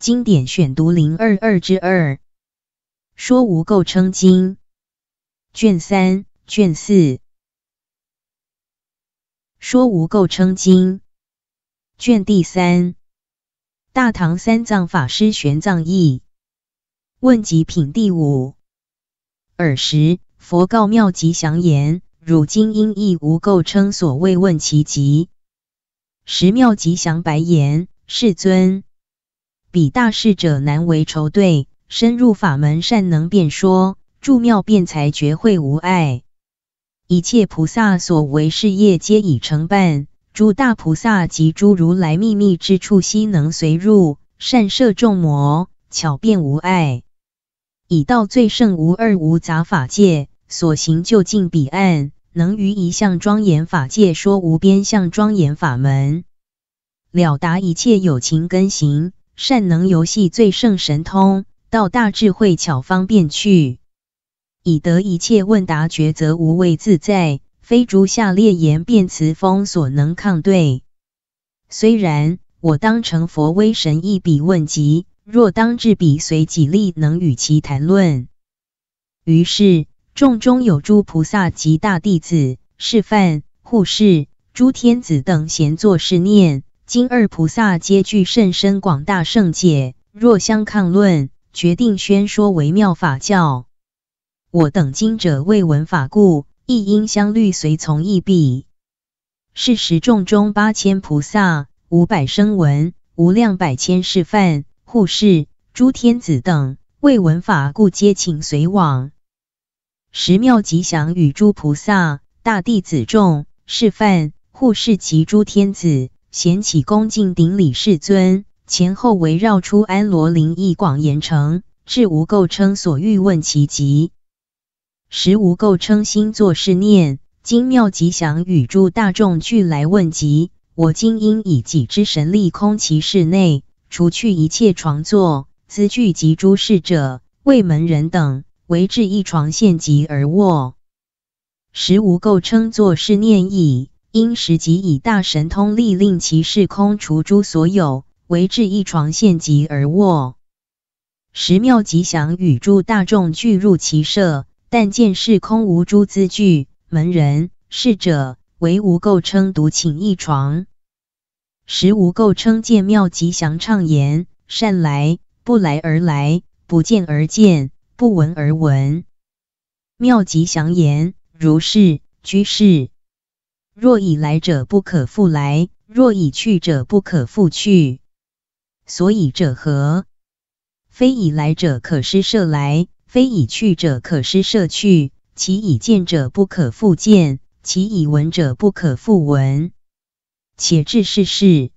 经典选读零二二之二，说无垢称经卷三卷四，说无垢称经卷第三，大唐三藏法师玄奘译，问及品第五，尔时佛告妙吉祥言：汝今因亦无垢称所谓问其极，十妙吉祥白言：世尊。比大事者难为酬对，深入法门善能辩说，住妙辩才绝会无碍。一切菩萨所为事业皆已成办，诸大菩萨及诸如来秘密之处悉能随入，善摄众魔，巧辩无碍。已到最胜无二无杂法界，所行就近彼岸，能于一向庄严法界说无边向庄严法门，了达一切有情根行。善能游戏最胜神通，到大智慧巧方便去，以得一切问答抉择无畏自在，非诸下列言辩词风所能抗对。虽然我当成佛威神一比问及，若当至彼随己力能与其谈论。于是众中有诸菩萨及大弟子、示范、护士、诸天子等闲坐试念。今二菩萨皆具甚深广大圣界，若相抗论，决定宣说为妙法教。我等今者未闻法故，亦应相律随从易毕。是时众中八千菩萨、五百声闻、无量百千士范护士、诸天子等，未闻法故，皆请随往。十妙吉祥与诸菩萨、大弟子众、示范护士及诸天子。贤起恭敬顶礼世尊，前后围绕出安罗林，以广言成，至无垢称所欲问其极。时无垢称心作是念：精妙吉祥，与诸大众俱来问及。我今因以己之神力空其室内，除去一切床座、资具及诸事者，未门人等，唯置一床现疾而卧。时无垢称作是念已。因时即以大神通力令其视空除诸所有，唯置一床，现己而卧。时妙吉祥与诸大众俱入其舍，但见是空无诸资具，门人侍者唯无垢称独寝一床。时无垢称见妙吉祥唱言：“善来，不来而来；不见而见，不闻而闻。”妙吉祥言：“如是，居士。”若以来者不可复来，若以去者不可复去，所以者何？非以来者可施舍来，非以去者可施舍去。其以见者不可复见，其以闻者不可复闻。且至世事，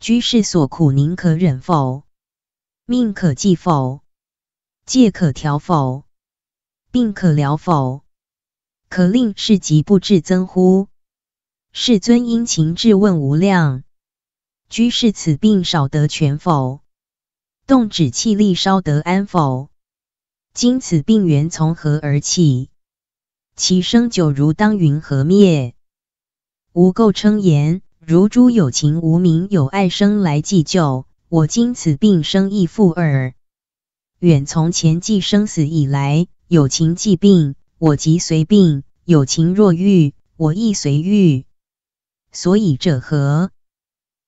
居士所苦宁可忍否？命可计否？戒可调否？病可疗否？可令世疾不至增乎？世尊殷勤质问无量居士：“此病少得全否？动止气力稍得安否？今此病源从何而起？其生久如当云何灭？无垢称言：如诸有情无名有爱生来既救。我今此病生亦复尔。远从前际生死以来，有情既病，我即随病；有情若欲，我亦随欲。”所以者何？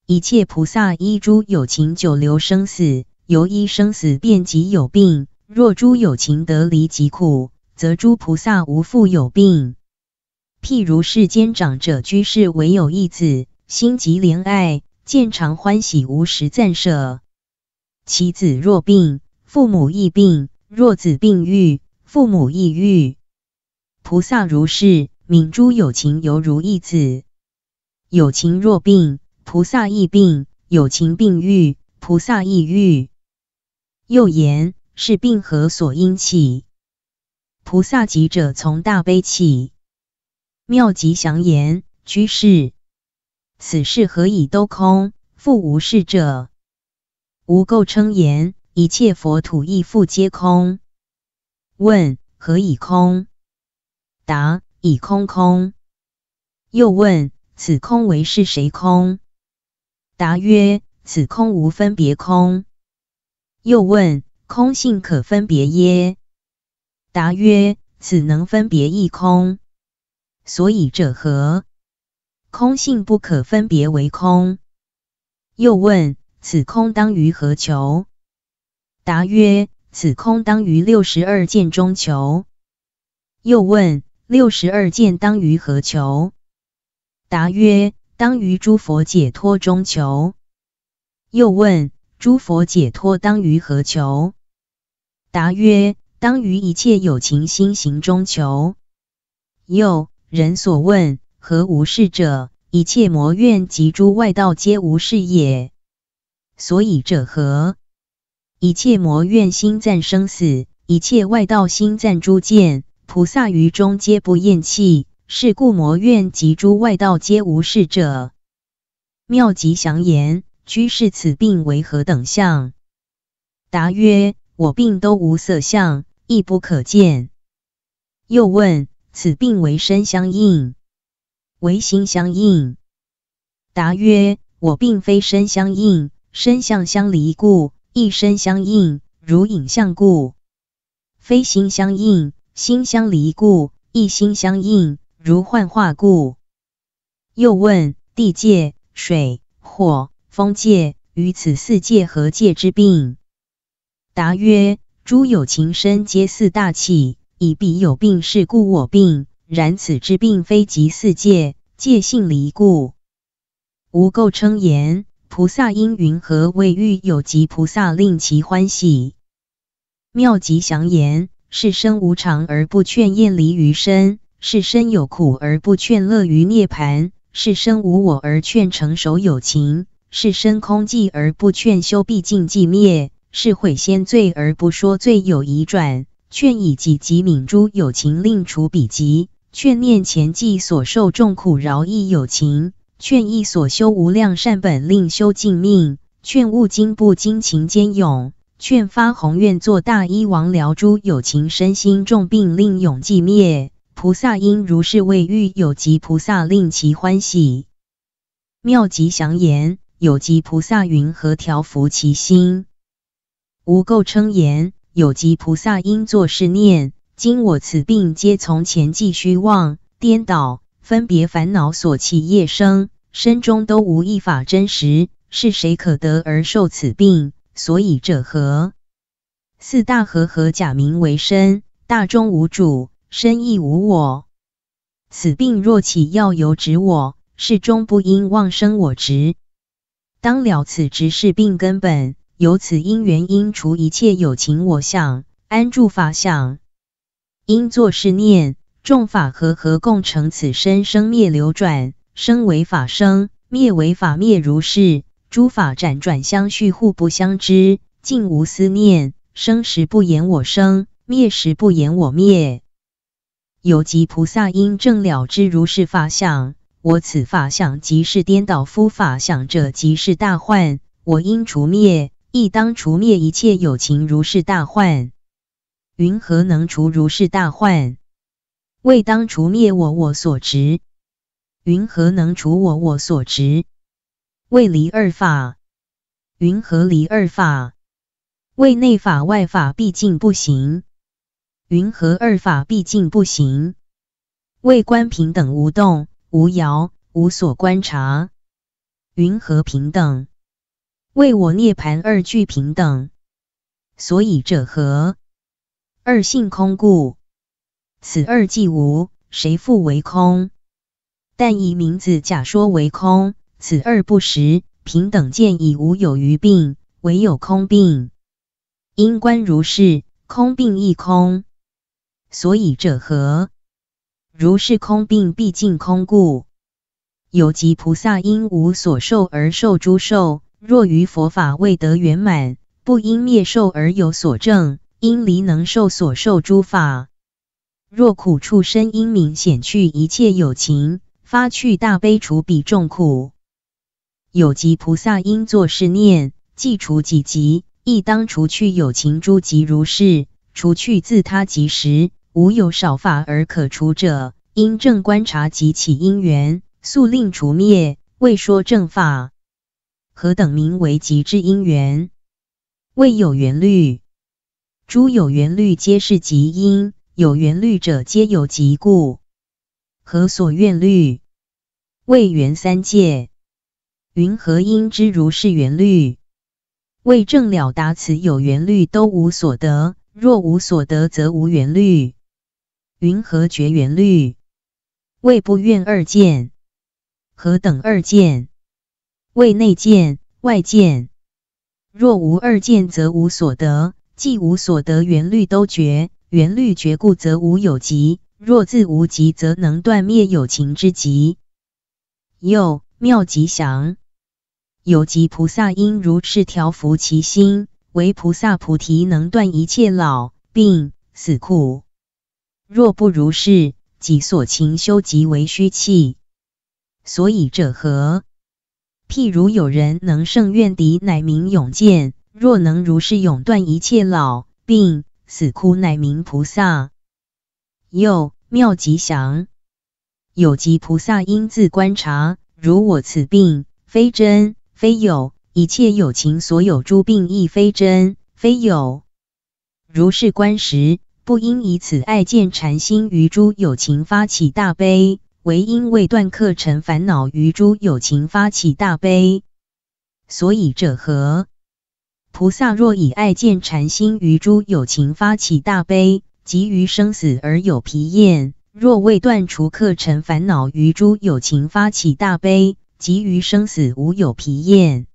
一切菩萨依诸有情久留生死，由依生死便即有病。若诸有情得离疾苦，则诸菩萨无复有病。譬如世间长者居士，唯有一子，心即怜爱，见常欢喜，无时暂舍。其子若病，父母亦病；若子病愈，父母亦愈。菩萨如是悯诸有情，犹如一子。有情若病，菩萨亦病；有情病欲，菩萨亦欲。又言：是病何所因起？菩萨即者从大悲起。妙吉祥言：居士，此事何以都空？复无事者。无垢称言：一切佛土亦复皆空。问：何以空？答：以空空。又问。此空为是谁空？答曰：此空无分别空。又问：空性可分别耶？答曰：此能分别亦空。所以者何？空性不可分别为空。又问：此空当于何求？答曰：此空当于六十二见中求。又问：六十二见当于何求？答曰：当于诸佛解脱中求。又问：诸佛解脱当于何求？答曰：当于一切有情心行中求。又人所问何无事者？一切魔怨及诸外道皆无事也。所以者何？一切魔怨心赞生死，一切外道心赞诸见，菩萨于中皆不厌弃。是故魔怨及诸外道皆无是者。妙吉祥言：“居士此病为何等相？”答曰：“我病都无色相，亦不可见。”又问：“此病为身相应，为心相应？”答曰：“我并非身相应，身相相离故，一身相应如影像故；非心相应，心相离故，一心相应。”如幻化故，又问地界、水、火、风界与此四界何界之病？答曰：诸有情身皆四大器，以彼有病是故我病。然此之病非及四界，界性离故。无垢称言：菩萨因云何为欲有及菩萨令其欢喜？妙吉祥言：是生无常而不劝厌离于身。是生有苦而不劝乐于涅盘，是生无我而劝成熟有情，是生空寂而不劝修毕竟寂灭，是悔先罪而不说罪有移转，劝以己及泯诸有情，令除彼己，劝念前记所受众苦饶益有情，劝意所修无量善本，令修尽命，劝勿惊不惊，勤兼勇，劝发宏愿做大医王疗诸有情身心重病，令永寂灭。菩萨因如是未遇有极菩萨，令其欢喜。妙吉祥言：有极菩萨云何调伏其心？无垢称言：有极菩萨因作是念：今我此病，皆从前即虚妄颠倒、分别烦恼所起业生，身中都无一法真实，是谁可得而受此病？所以者何？四大和合假名为身，大中无主。身亦无我，此病若起，要由执我，是终不应妄生我执。当了此执是病根本，由此因缘，因除一切有情我相，安住法相，应作是念：众法和合共成此身，生灭流转，生为法生，灭为法灭，如是诸法辗转相续，互不相知，尽无思念，生时不言我生，灭时不言我灭。有极菩萨因正了知如是法相，我此法相即是颠倒夫法相者，即是大患。我应除灭，亦当除灭一切有情如是大患。云何能除如是大患？为当除灭我我所执。云何能除我我所执？为离二法。云何离二法？为内法外法毕竟不行。云何二法毕竟不行？为观平等无动无摇，无所观察。云何平等？为我涅盘二句平等。所以者何？二性空故。此二既无，谁复为空？但以名字假说为空，此二不实。平等见以无有余病，唯有空病。因观如是，空病亦空。所以者何？如是空病，毕竟空故。有极菩萨因无所受而受诸受。若于佛法未得圆满，不因灭受而有所证，因离能受所受诸法。若苦处生因明显去一切有情，发去大悲除彼众苦。有极菩萨因作是念：既除己极，亦当除去有情诸及如是，除去自他及时。无有少法而可除者，因正观察即起因缘，速令除灭。未说正法，何等名为极之因缘？未有缘律，诸有缘律皆是极因，有缘律者皆有极故。何所怨律？未缘三界，云何因之如是缘律？为正了达此有缘律都无所得，若无所得，则无缘律。云何绝缘律？未不怨二见，何等二见，为内见、外见。若无二见，则无所得，既无所得，缘律都绝，缘律绝故，则无有极。若自无极，则能断灭有情之极。又妙吉祥有极菩萨，因如是调伏其心，为菩萨菩提，能断一切老病死苦。若不如是，己所勤修即为虚弃。所以者何？譬如有人能胜怨敌，乃名勇健；若能如是永断一切老病死苦，乃名菩萨。又妙吉祥，有即菩萨，因自观察：如我此病，非真非有；一切有情所有诸病，亦非真非有。如是观时。不应以此爱见禅心于诸有情发起大悲，唯因为断客尘烦恼于诸有情发起大悲。所以者何？菩萨若以爱见禅心于诸有情发起大悲，即于生死而有疲厌；若为断除客尘烦恼于诸有情发起大悲，即于生死无有疲厌。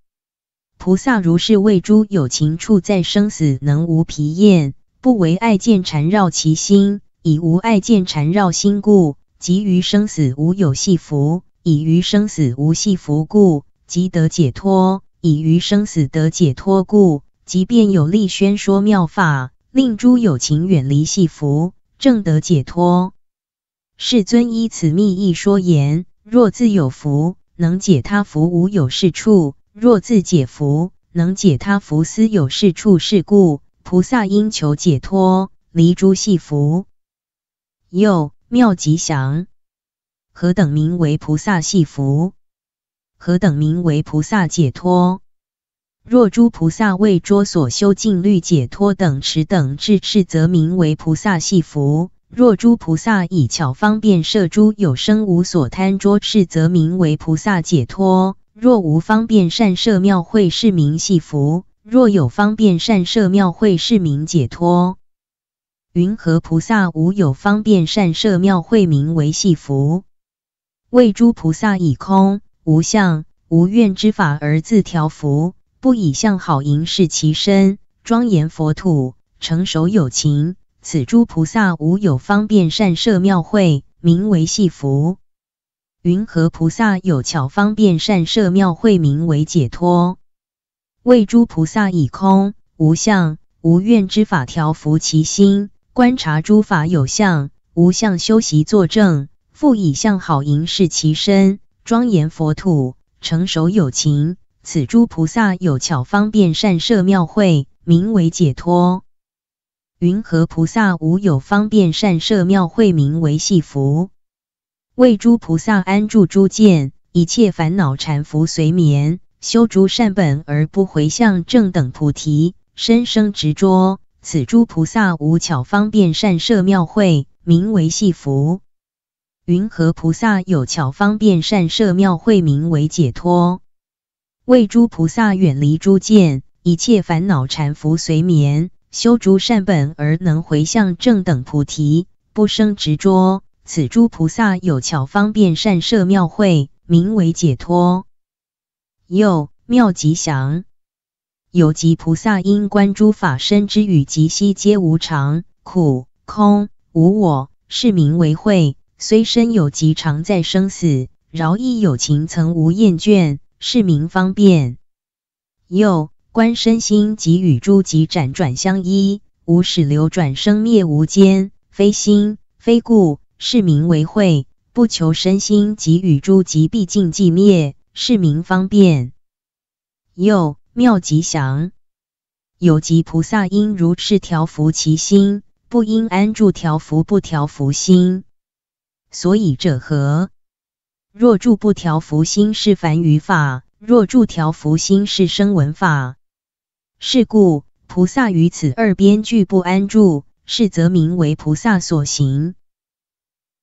菩萨如是为诸有情处在生死能无疲厌。不为爱见缠绕其心，以无爱见缠绕心故，即于生死无有系缚；以于生死无系缚故，即得解脱；以于生死得解脱故，即便有力宣说妙法，令诸有情远离系缚，正得解脱。世尊依此密意说言：若自有福，能解他福无有是处；若自解福，能解他福斯有是处。是故。菩萨因求解脱，离诸系缚，又妙吉祥，何等名为菩萨系缚？何等名为菩萨解脱？若诸菩萨为捉所修净律解脱等持等智赤则名为菩萨系缚；若诸菩萨以巧方便摄诸有生无所贪著事，则名为菩萨解脱；若无方便善摄妙会是名系缚。若有方便善设庙会，是名解脱。云何菩萨无有方便善设庙会，名为系福。为诸菩萨以空无相无愿之法而自调伏，不以相好营饰其身，庄严佛土，成熟有情。此诸菩萨无有方便善设庙会，名为系福。云何菩萨有巧方便善设庙会，名为解脱。为诸菩萨以空无相无愿之法调伏其心，观察诸法有相无相修习作证，复以相好迎视其身，庄严佛土，成熟有情。此诸菩萨有巧方便善设妙慧，名为解脱。云何菩萨无有方便善设妙慧，名为系福？为诸菩萨安住诸见，一切烦恼缠缚随眠。修诸善本而不回向正等菩提，深生执着。此诸菩萨无巧方便善设妙会，名为系福。云何菩萨有巧方便善设妙会，名为解脱？为诸菩萨远离诸见，一切烦恼缠缚随眠。修诸善本而能回向正等菩提，不生执着。此诸菩萨有巧方便善设妙会，名为解脱。又妙吉祥有吉菩萨因观诸法身之与及悉皆无常苦空无我是名为慧，虽身有吉，常在生死，饶亦有情曾无厌倦，是名方便。又观身心及与诸及辗转相依，无始流转生灭无间，非心非故，是名为慧，不求身心及与诸及毕竟寂灭。是名方便，又妙吉祥。有吉菩萨应如是调伏其心，不应安住调伏不调伏心。所以者何？若住不调伏心，是凡于法；若住调伏心，是生闻法。是故菩萨于此二边俱不安住，是则名为菩萨所行。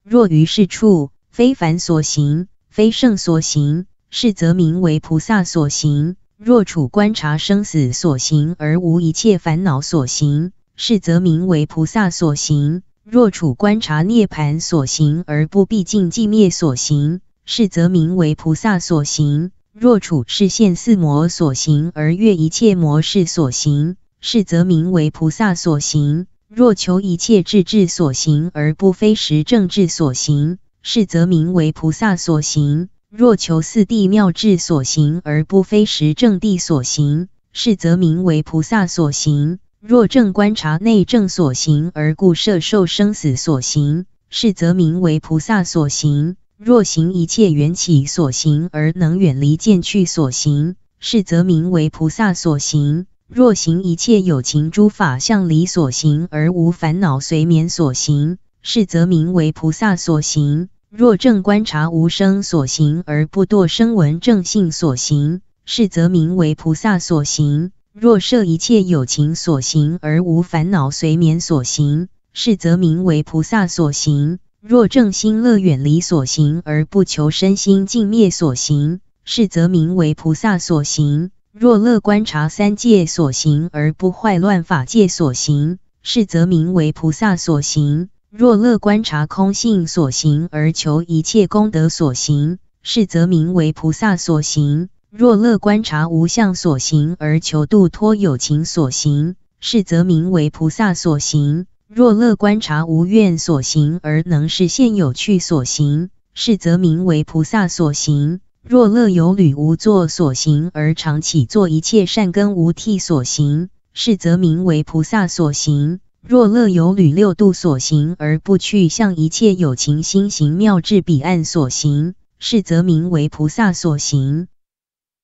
若于是处，非凡所行，非圣所行。是则名为菩萨所行；若处观察生死所行而无一切烦恼所行，是则名为菩萨所行；若处观察涅盘所行而不毕竟寂灭所行，是则名为菩萨所行；若处视现四魔所行而越一切魔事所行，是则名为菩萨所行；若求一切智智所行而不非实正智所行，是则名为菩萨所行。若求四地妙智所行而不非实正地所行，是则名为菩萨所行；若正观察内正所行而故摄受生死所行，是则名为菩萨所行；若行一切缘起所行而能远离见去所行，是则名为菩萨所行；若行一切有情诸法相离所行而无烦恼随眠所行，是则名为菩萨所行。若正观察无声所行而不堕声闻正性所行，是则名为菩萨所行；若摄一切有情所行而无烦恼随眠所行，是则名为菩萨所行；若正心乐远离所行而不求身心尽灭所行，是则名为菩萨所行；若乐观察三界所行而不坏乱法界所行，是则名为菩萨所行。若乐观察空性所行而求一切功德所行，是则名为菩萨所行；若乐观察无相所行而求度脱有情所行，是则名为菩萨所行；若乐观察无愿所行而能实现有趣所行，是则名为菩萨所行；若乐有履无作所行而常起作一切善根无替所行，是则名为菩萨所行。若乐有履六度所行而不去向一切有情心行妙智彼岸所行，是则名为菩萨所行；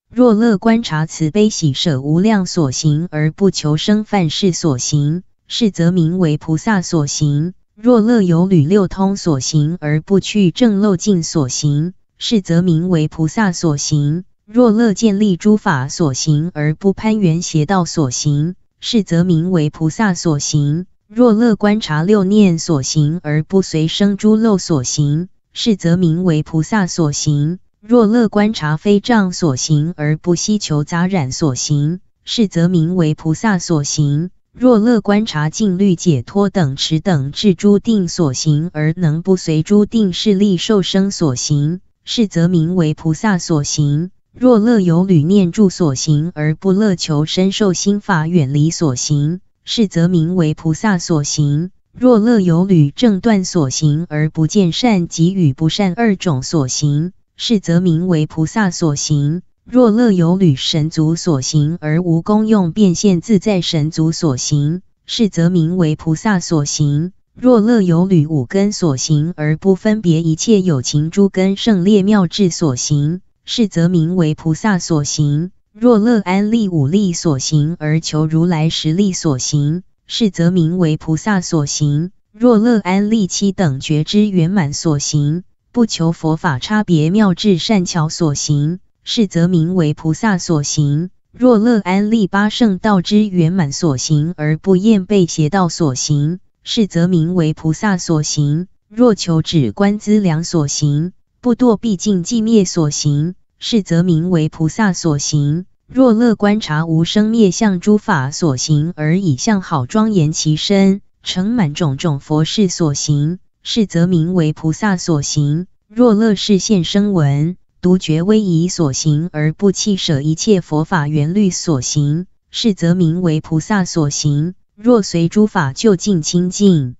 若乐观察慈悲喜舍无量所行而不求生犯事所行，是则名为菩萨所行；若乐有履六通所行而不去正漏尽所行，是则名为菩萨所行；若乐建立诸法所行而不攀缘邪道所行，是则名为菩萨所行。若乐观察六念所行而不随生诸漏所行，是则名为菩萨所行；若乐观察非障所行而不希求杂染所行，是则名为菩萨所行；若乐观察禁律解脱等持等至诸定所行而能不随诸定势力受生所行，是则名为菩萨所行；若乐有屡念住所行而不乐求身受心法远离所行。是则名为菩萨所行。若乐有履正断所行而不见善及与不善二种所行，是则名为菩萨所行。若乐有履神足所行而无功用变现自在神足所行，是则名为菩萨所行。若乐有履五根所行而不分别一切有情诸根胜列妙智所行，是则名为菩萨所行。若乐安利五力所行而求如来实力所行，是则名为菩萨所行；若乐安利七等觉之圆满所行，不求佛法差别妙智善巧所行，是则名为菩萨所行；若乐安利八圣道之圆满所行而不厌被邪道所行，是则名为菩萨所行；若求止观资粮所行，不堕毕竟寂灭所行。是则名为菩萨所行。若乐观察无生灭相诸法所行，而以相好庄严其身，承满种种佛事所行，是则名为菩萨所行。若乐视现声闻、独觉威仪所行，而不弃舍一切佛法原律所行，是则名为菩萨所行。若随诸法就近清净，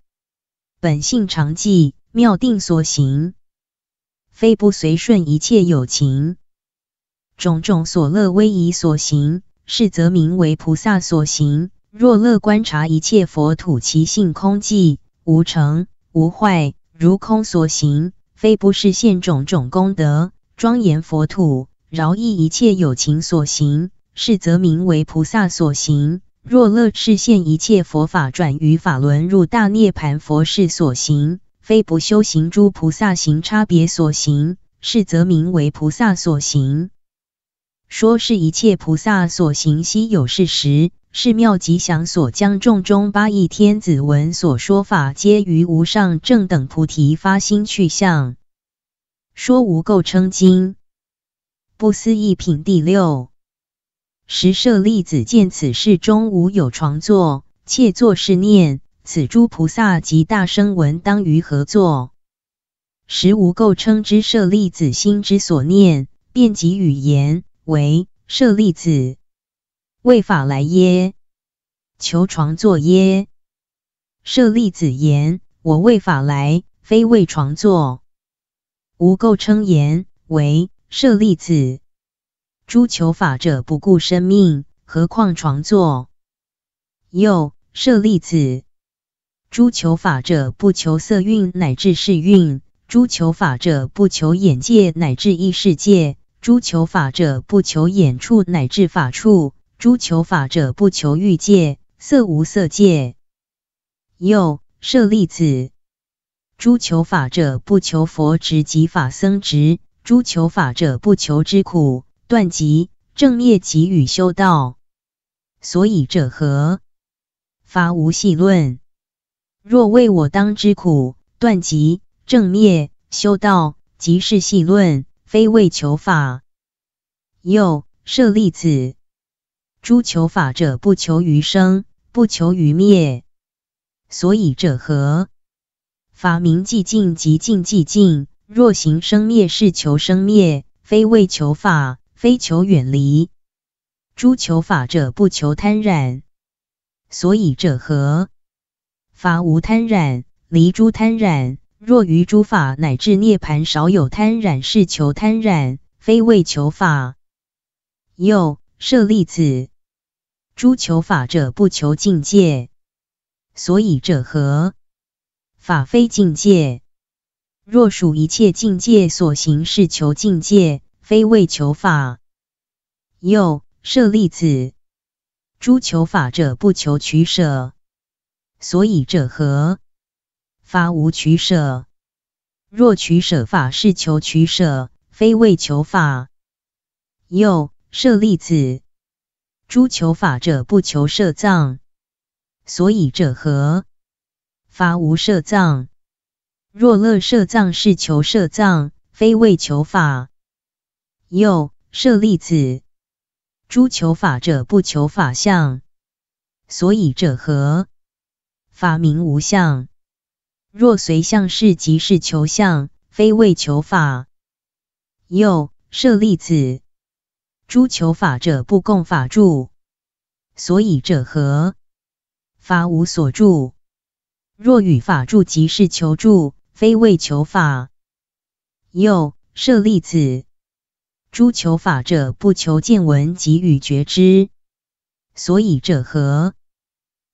本性常寂妙定所行，非不随顺一切有情。种种所乐，威仪所行，是则名为菩萨所行。若乐观察一切佛土，其性空寂，无成无坏，如空所行，非不是现种种功德，庄严佛土，饶益一切有情所行，是则名为菩萨所行。若乐是现一切佛法，转于法轮，入大涅槃佛事所行，非不修行诸菩萨行差别所行，是则名为菩萨所行。说是一切菩萨所行悉有事时，是妙吉祥所将众中八亿天子闻所说法，皆于无上正等菩提发心去向。说无垢称经，不思一品第六。十舍利子见此事中无有床坐，切作是念：此诸菩萨及大声闻当于何坐？实无垢称之舍利子心之所念，便即语言。为舍利子，为法来耶？求床坐耶？舍利子言：我为法来，非为床坐。无垢称言：为舍利子，诸求法者不顾生命，何况床坐？又舍利子，诸求法者不求色蕴乃至世蕴，诸求法者不求眼界乃至异世界。诸求法者不求眼处乃至法处，诸求法者不求欲界色无色界。又舍利子，诸求法者不求佛值及法僧值，诸求法者不求之苦断集正灭及与修道。所以者何？法无细论。若为我当之苦断集正灭修道，即是细论。非为求法，又舍利子。诸求法者不求余生，不求余灭，所以者何？法明寂静，即静寂静。若行生灭是求生灭，非为求法，非求远离。诸求法者不求贪染，所以者何？法无贪染，离诸贪染。若于诸法乃至涅盘少有贪染是求贪染，非为求法。又舍利子，诸求法者不求境界，所以者何？法非境界。若属一切境界所行是求境界，非为求法。又舍利子，诸求法者不求取舍，所以者何？法无取舍，若取舍法是求取舍，非为求法。又舍利子，诸求法者不求舍藏，所以者何？法无舍藏。若乐舍藏是求舍藏，非为求法。又舍利子，诸求法者不求法相，所以者何？法名无相。若随相是，即是求相，非为求法。又舍利子，诸求法者不共法著，所以者何？法无所著。若与法著即是求助，非为求法。又舍利子，诸求法者不求见闻，即与觉知，所以者何？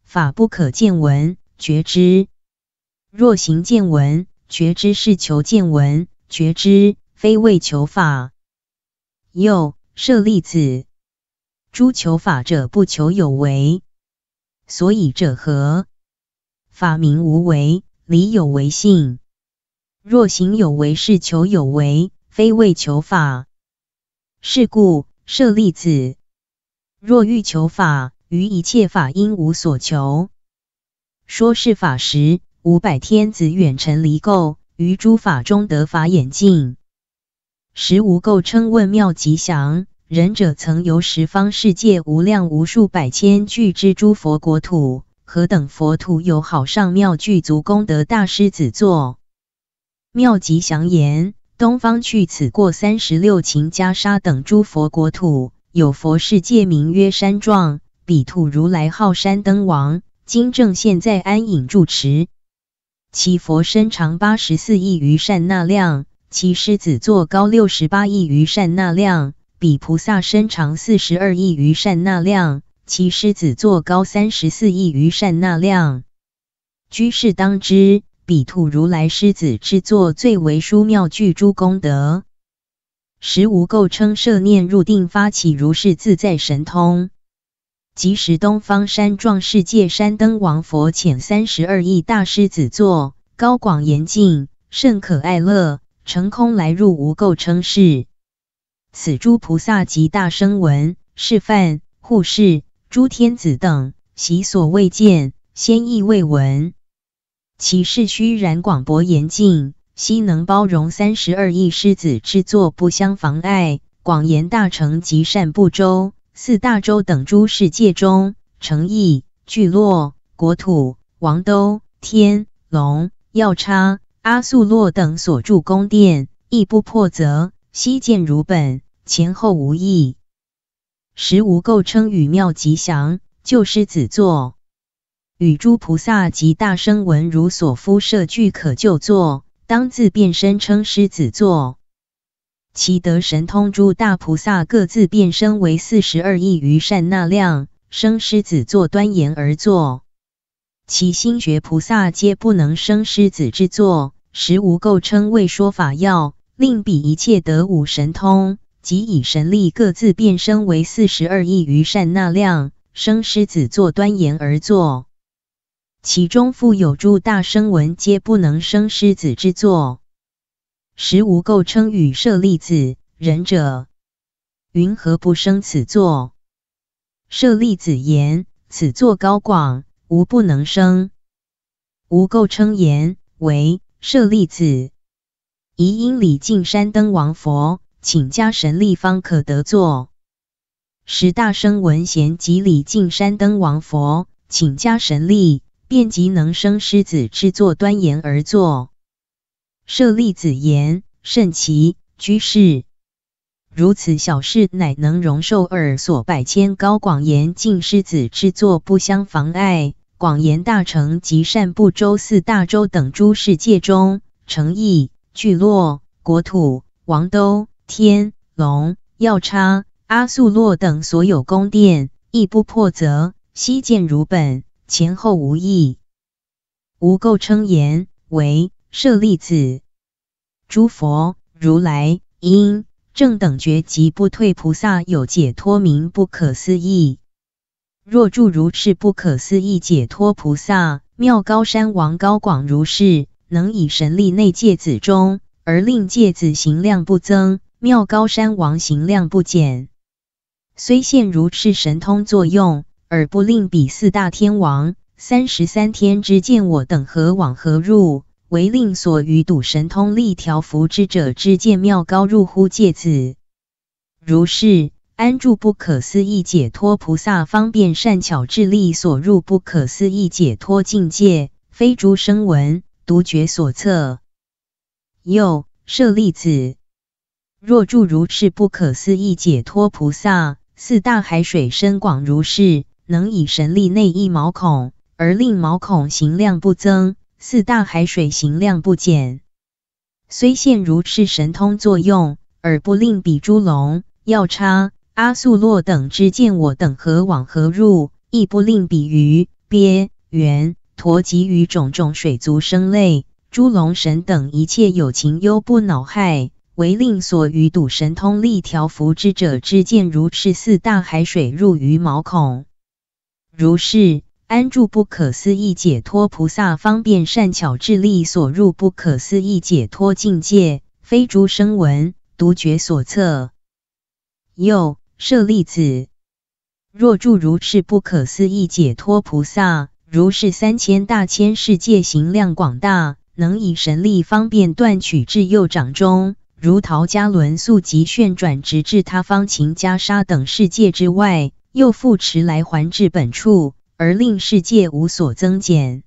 法不可见闻觉知。若行见闻觉知是求见闻觉知，非为求法。又舍利子，诸求法者不求有为，所以者何？法名无为，理有为性。若行有为是求有为，非为求法。是故舍利子，若欲求法，于一切法应无所求。说是法时。五百天子远程离垢于诸法中得法眼净，十无垢称问妙吉祥：“仁者曾游十方世界无量无数百千俱之诸佛国土，何等佛土有好上妙具足功德大狮子座？”妙吉祥言：“东方去此过三十六秦袈裟等诸佛国土，有佛世界名曰山壮，彼土如来号山灯王，今正现在安隐住持。”其佛身长八十四亿余善那量，其狮子座高六十八亿余善那量，比菩萨身长四十二亿余善那量，其狮子座高三十四亿余善那量。居士当知，比兔如来狮子之座最为殊妙，具诸功德，实无垢称，摄念入定，发起如是自在神通。即时东方山壮世界山登王佛遣三十二亿大狮子座高广严净甚可爱乐成空来入无垢称世。此诸菩萨及大声闻、示范护世、诸天子等，习所未见，先亦未闻。其事虚然广博严净，悉能包容三十二亿狮子之作不相妨碍。广严大成极善不周。四大洲等诸世界中，成邑、聚落、国土、王都、天、龙、药叉、阿素洛等所住宫殿，亦不破则，悉见如本，前后无异。实无垢称与妙吉祥救狮子座，与诸菩萨及大声闻如所敷设具，可就座，当自变身称狮子座。其得神通诸大菩萨各自变身为四十二亿余善那量生狮子座端严而坐，其心觉菩萨皆不能生狮子之座，实无垢称谓说法要，令彼一切得五神通，即以神力各自变身为四十二亿余善那量生狮子座端严而坐，其中富有诸大声闻皆不能生狮子之座。实无垢称与舍利子，仁者云何不生此座？舍利子言：此座高广，无不能生。无垢称言：为舍利子，宜因礼敬山登王佛，请加神力方可得座。十大声闻贤及礼敬山登王佛，请加神力，便即能生狮子之作端严而作。舍利子言：甚奇！居士，如此小事，乃能容受尔所百千高广言尽狮子之作，不相妨碍。广言大成及善不周四大洲等诸世界中，诚意聚落、国土、王都、天、龙、药叉、阿素洛等所有宫殿，亦不破则，悉见如本，前后无异。无垢称言为。舍利子，诸佛如来因正等觉及不退菩萨有解脱名不可思议。若住如是不可思议解脱菩萨，妙高山王高广如是，能以神力内戒子中，而令戒子行量不增，妙高山王行量不减。虽现如是神通作用，而不令彼四大天王、三十三天之见我等何往何入。唯令所与睹神通力调伏之者之见妙高入乎界子，如是安住不可思议解脱菩萨方便善巧智力所入不可思议解脱境界，非诸声闻独觉所测。又舍利子，若住如是不可思议解脱菩萨，四大海水深广如是，能以神力内益毛孔，而令毛孔形量不增。四大海水行量不减，虽现如是神通作用，而不令比诸龙、药叉、阿素洛等之见我等何往何入，亦不令比鱼、鳖、猿、驼及于种种水族生类、诸龙神等一切有情忧不恼害，唯令所与睹神通力调伏之者之见如是四大海水入于毛孔，如是。安住不可思议解脱菩萨方便善巧智力所入不可思议解脱境界，非诸声闻独觉所测。又舍利子，若住如是不可思议解脱菩萨，如是三千大千世界行量广大，能以神力方便断取至右掌中，如陶家轮速即旋转，直至他方秦袈裟等世界之外，又复持来还至本处。而令世界无所增减，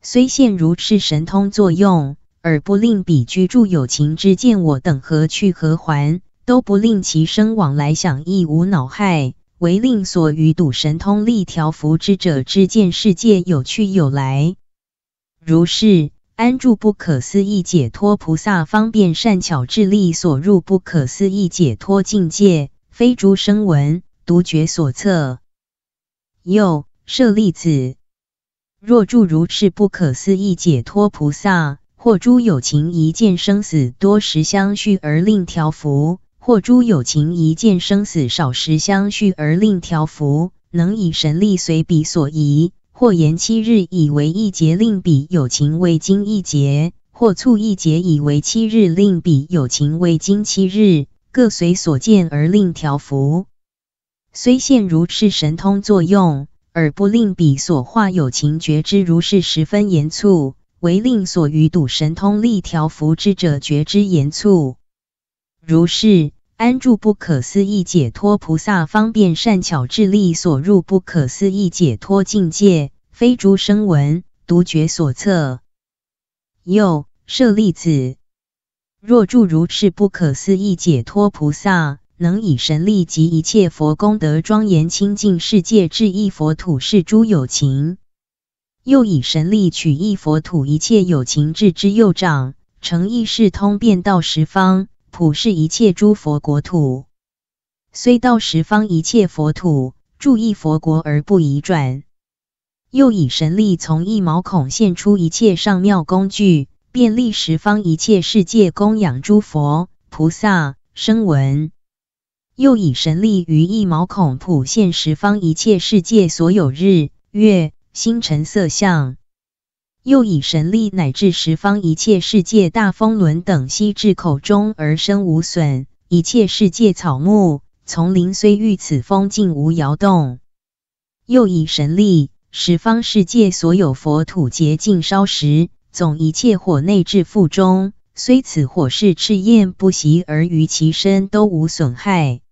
虽现如是神通作用，而不令彼居住有情之见我等何去何还，都不令其生往来想，亦无恼害，唯令所与赌神通力调伏之者之见世界有去有来。如是安住不可思议解脱菩萨方便善巧智力所入不可思议解脱境界，非诸声闻独觉所测。又。舍利子，若诸如是不可思议解脱菩萨，或诸有情一见生死多时相续而令调伏，或诸有情一见生死少时相续而令调伏，能以神力随彼所宜，或延七日以为一劫，令彼有情为经一劫；或促一劫以为七日，令彼有情为经七日，各随所见而令调伏，虽现如是神通作用。而不令彼所化有情觉知如是十分严促，唯令所于睹神通力调伏之者觉知严促。如是安住不可思议解脱菩萨方便善巧智力所入不可思议解脱境界，非诸声闻独觉所测。又舍利子，若住如是不可思议解脱菩萨。能以神力及一切佛功德庄严清净世界，至一佛土，是诸有情；又以神力取一佛土一切有情，智之又长，成一世通遍道十方，普是一切诸佛国土。虽到十方一切佛土，住一佛国而不移转。又以神力从一毛孔现出一切上妙工具，遍利十方一切世界，供养诸佛菩萨声闻。又以神力于一毛孔普现十方一切世界所有日月星辰色相，又以神力乃至十方一切世界大风轮等悉至口中而生无损，一切世界草木丛林虽遇此风竟无摇动。又以神力十方世界所有佛土洁净烧时，总一切火内至腹中，虽此火是赤焰不息，而于其身都无损害。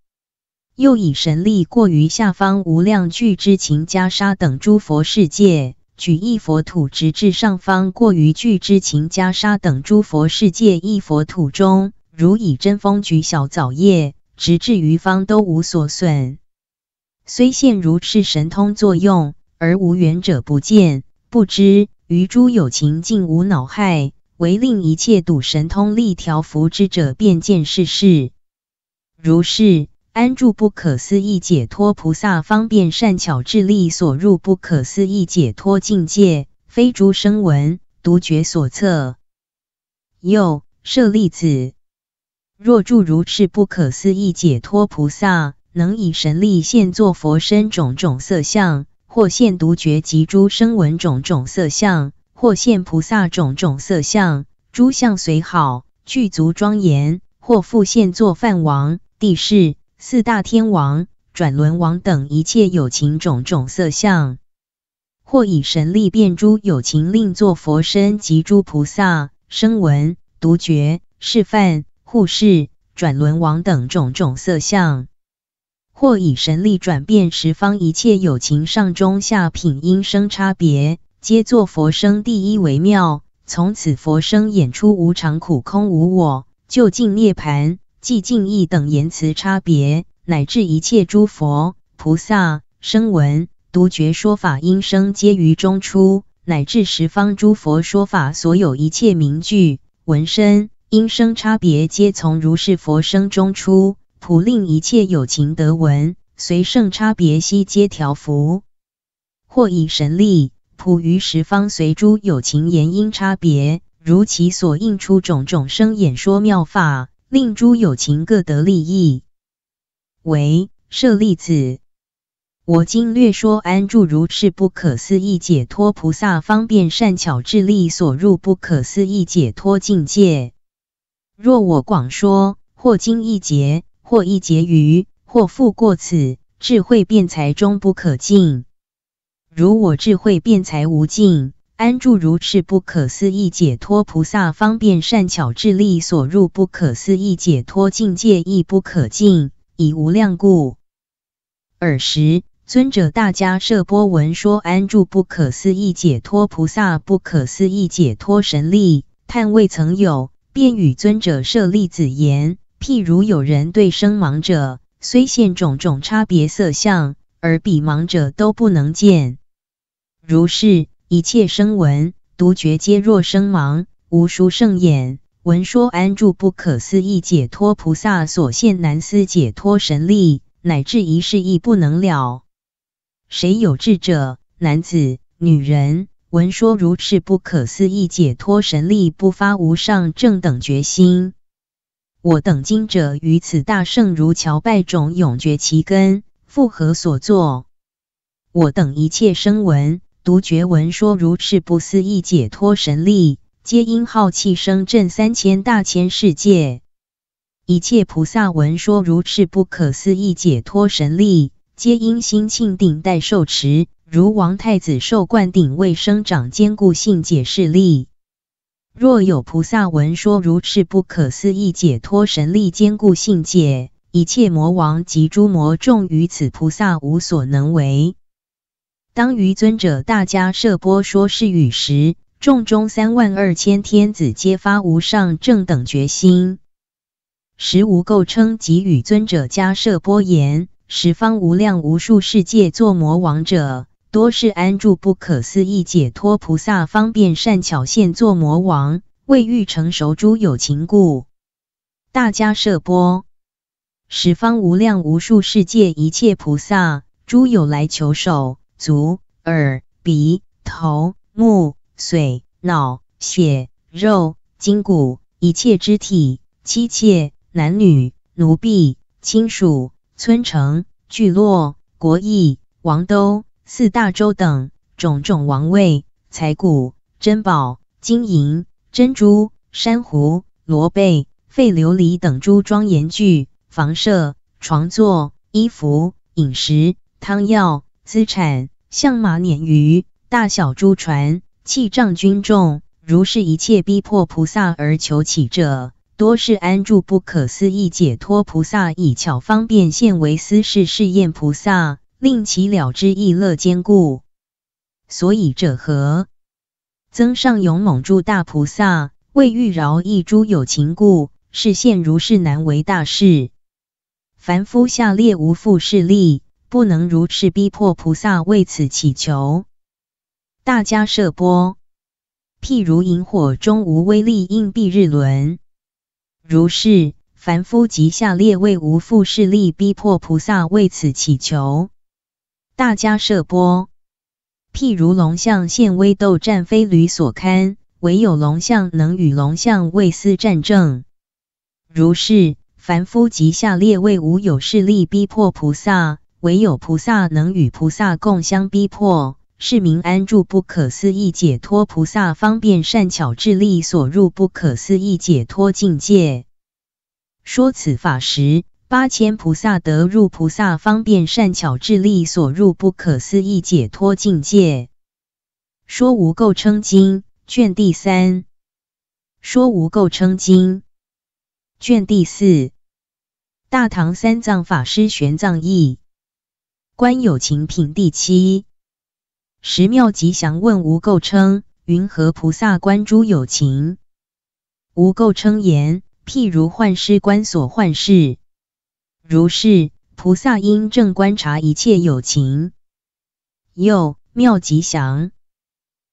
又以神力过于下方无量巨之情袈裟等诸佛世界，举一佛土，直至上方过于巨之情袈裟等诸佛世界一佛土中，如以针锋举小藻叶，直至于方都无所损。虽现如是神通作用，而无缘者不见不知，于诸有情尽无脑害，唯令一切睹神通力调伏之者便见世事。如是。安住不可思议解脱菩萨方便善巧智力所入不可思议解脱境界，非诸声闻独觉所测。又舍利子，若住如是不可思议解脱菩萨，能以神力现作佛身种种色相，或现独觉及诸声闻种种色相，或现菩萨种种色相，诸相随好具足庄严，或复现作梵王帝释。四大天王、转轮王等一切有情种种色相，或以神力变诸有情，令作佛身及诸菩萨、声闻、独觉、示范、护世、转轮王等种种色相，或以神力转变十方一切有情上中下品音声差别，皆作佛生第一微妙。从此佛生演出无常、苦、空、无我，究竟涅槃。寂静意等言辞差别，乃至一切诸佛菩萨声闻、独觉说法音声，皆于中出；乃至十方诸佛说法，所有一切名句、闻声、音声差别，皆从如是佛声中出，普令一切有情得闻随圣差别悉皆调伏，或以神力普于十方随诸有情言音差别，如其所应出种种声演说妙法。令诸有情各得利益。为舍利子，我今略说安住如是不可思议解脱菩萨方便善巧智力所入不可思议解脱境界。若我广说，或经一劫，或一劫余，或复过此，智慧辩才终不可尽。如我智慧辩才无尽。安住如是不可思议解脱菩萨方便善巧智力所入不可思议解脱境界亦不可尽，以无量故。尔时尊者大迦摄波闻说安住不可思议解脱菩萨不可思议解脱神力，叹未曾有，便与尊者设立子言：譬如有人对生盲者，虽现种种差别色相，而彼盲者都不能见。如是。一切声闻独觉皆若生盲，无殊圣眼。闻说安住不可思议解脱菩萨所现难思解脱神力，乃至一世亦不能了。谁有智者？男子、女人，闻说如是不可思议解脱神力，不发无上正等决心。我等今者于此大圣，如乔拜种，永绝其根。复何所作？我等一切声闻。独觉闻说如是不可思议解脱神力，皆因好气生震三千大千世界。一切菩萨闻说如是不可思议解脱神力，皆因心庆定待受持。如王太子受灌顶，为生长坚固性解释力。若有菩萨闻说如是不可思议解脱神力坚固性解，一切魔王及诸魔众于此菩萨无所能为。当于尊者大家设波说是语时，众中三万二千天子皆发无上正等决心，时无垢称给与尊者迦设波言：十方无量无数世界作魔王者，多是安住不可思议解脱菩萨方便善巧现作魔王，未欲成熟诸有情故，大家设波，十方无量无数世界一切菩萨诸有来求受。足、耳、鼻、头、目、髓、脑、血、肉、筋骨，一切肢体；妻妾、男女、奴婢、亲属、村城、聚落、国邑、王都、四大洲等，种种王位；财谷、珍宝、金银、珍珠、珊瑚、螺贝、废琉璃等诸庄严具、房舍、床座、衣服、饮食、汤药。资产、象马、辇鱼，大小诸船、器仗、军众，如是一切逼迫菩萨而求起者，多是安住不可思议解脱菩萨以巧方便现为私事试验菩萨，令其了之意乐坚固。所以者何？增上勇猛助大菩萨为欲饶一诸有情故，是现如是难为大事。凡夫下列无复事力。不能如是逼迫菩萨为此祈求，大家设波。譬如萤火中无威力，应蔽日轮。如是凡夫及下列位无复势力逼迫菩萨为此祈求，大家设波。譬如龙象现威斗战，非驴所堪；唯有龙象能与龙象为斯战正。如是凡夫及下列位无有势力逼迫菩萨。唯有菩萨能与菩萨共相逼迫，是名安住不可思议解脱。菩萨方便善巧智力所入不可思议解脱境界。说此法时，八千菩萨得入菩萨方便善巧智力所入不可思议解脱境界。说《无垢称经》卷第三，说《无垢称经》卷第四。大唐三藏法师玄奘译。观有情，平地起；十妙吉祥问无垢称，云何菩萨观诸有情？无垢称言：譬如幻师观所幻事，如是菩萨因正观察一切有情。又妙吉祥：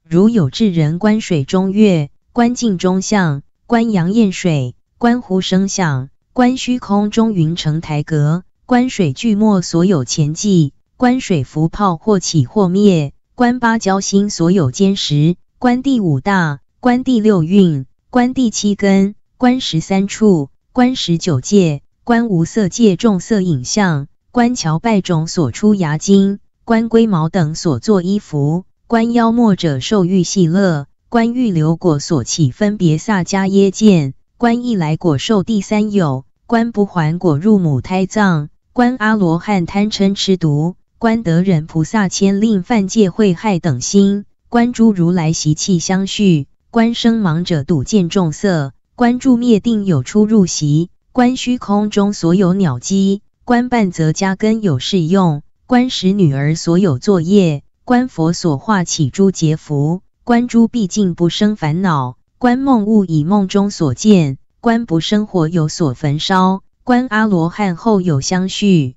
如有智人观水中月，观镜中像，观阳焰水，观湖声响，观虚空中云成台阁，观水巨没所有前迹，观水浮泡或起或灭，观八交心所有坚实，观第五大，观第六运，观第七根，观十三处，观十九界，观无色界众色影像，观乔败种所出牙经，观龟毛等所作衣服，观妖魔者受欲戏乐，观欲流果所起分别萨迦耶见，观一来果受第三有，观不还果入母胎藏，观阿罗汉贪嗔痴毒。观得忍菩萨千令犯戒会害等心，观诸如来习气相续，观生盲者睹见众色，观住灭定有出入习，观虚空中所有鸟鸡，观半则加根有适用，观使女儿所有作业，观佛所化起诸劫福，观诸毕竟不生烦恼，观梦物以梦中所见，观不生火有所焚烧，观阿罗汉后有相续，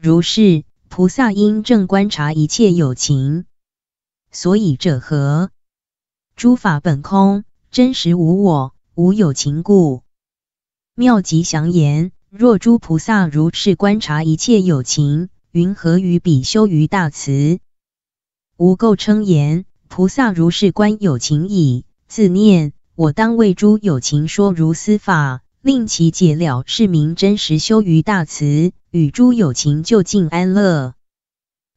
如是。菩萨因正观察一切有情，所以者何？诸法本空，真实无我，无有情故。妙吉祥言：若诸菩萨如是观察一切有情，云何于彼修于大慈？无垢称言：菩萨如是观有情已，自念：我当为诸有情说如斯法，令其解了是名真实修于大慈。与诸有情就近安乐。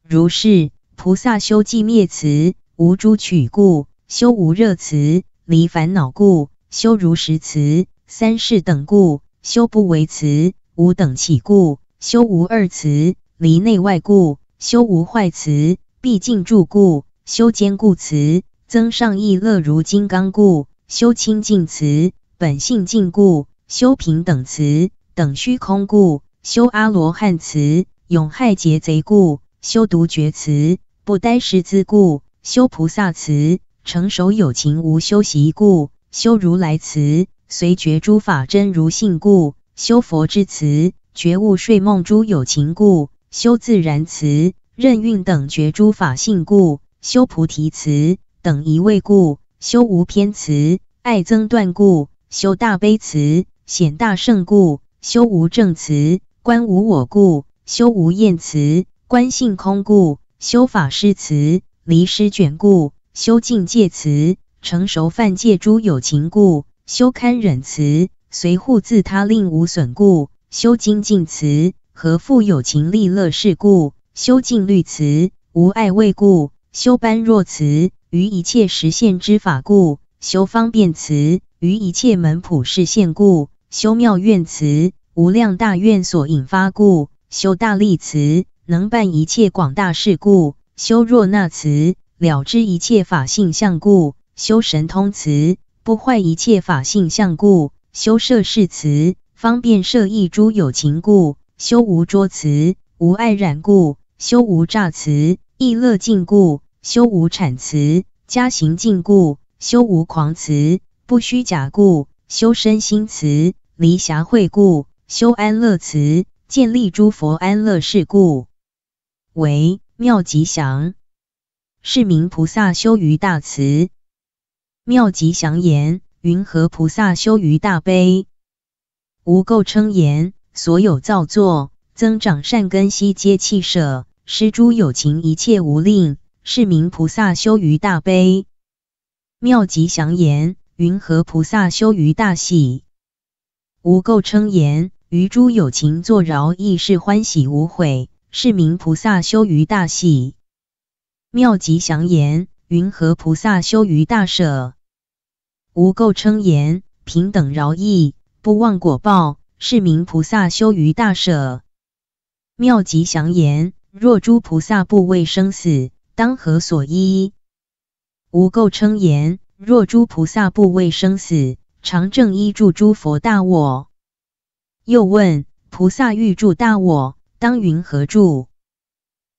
如是菩萨修寂灭慈，无诸取故，修无热慈，离烦恼故，修如实慈，三世等故，修不为慈，无等起故，修无二慈，离内外故，修无坏慈，毕竟住故，修坚固慈，增上意乐如金刚故，修清净慈，本性净故，修平等慈，等虚空故。修阿罗汉慈，永害劫贼故；修独觉慈，不呆识自故；修菩萨慈，成熟有情无修习故；修如来慈，随觉诸法真如性故；修佛之慈，觉悟睡梦诸有情故；修自然慈，任运等觉诸法性故；修菩提慈，等一味故；修无偏慈，爱憎断故；修大悲慈，显大圣故；修无正慈。观无我故，修无厌辞；观性空故，修法施辞；离施卷故，修境界辞；成熟犯戒诸有情故，修堪忍辞；随护自他令无损故，修精进辞；何复有情利乐事故，修净律辞；无爱畏故，修般若辞；于一切实现之法故，修方便辞；于一切门普事现故，修妙愿辞。无量大愿所引发故，修大利慈，能办一切广大事故；修若那慈，了知一切法性相故；修神通慈，不坏一切法性相故；修摄事慈，方便摄一诸有情故；修无捉慈，无爱染故；修无诈慈，亦乐尽故；修无产慈，家行尽故；修无狂慈，不虚假故；修身心慈，离瑕秽故。修安乐慈，建立诸佛安乐，世故为妙吉祥。是名菩萨修于大慈。妙吉祥言：云何菩萨修于大悲？无垢称言：所有造作增长善根悉皆弃舍，施诸有情一切无吝。是名菩萨修于大悲。妙吉祥言：云何菩萨修于大喜？无垢称言：于诸有情作饶亦是欢喜无悔，是名菩萨修于大喜。妙吉祥言：云何菩萨修于大舍？无垢称言：平等饶益，不忘果报，是名菩萨修于大舍。妙吉祥言：若诸菩萨不畏生死，当何所依？无垢称言：若诸菩萨不畏生死，常正依住诸佛大我。又问菩萨欲助大我，当云何助？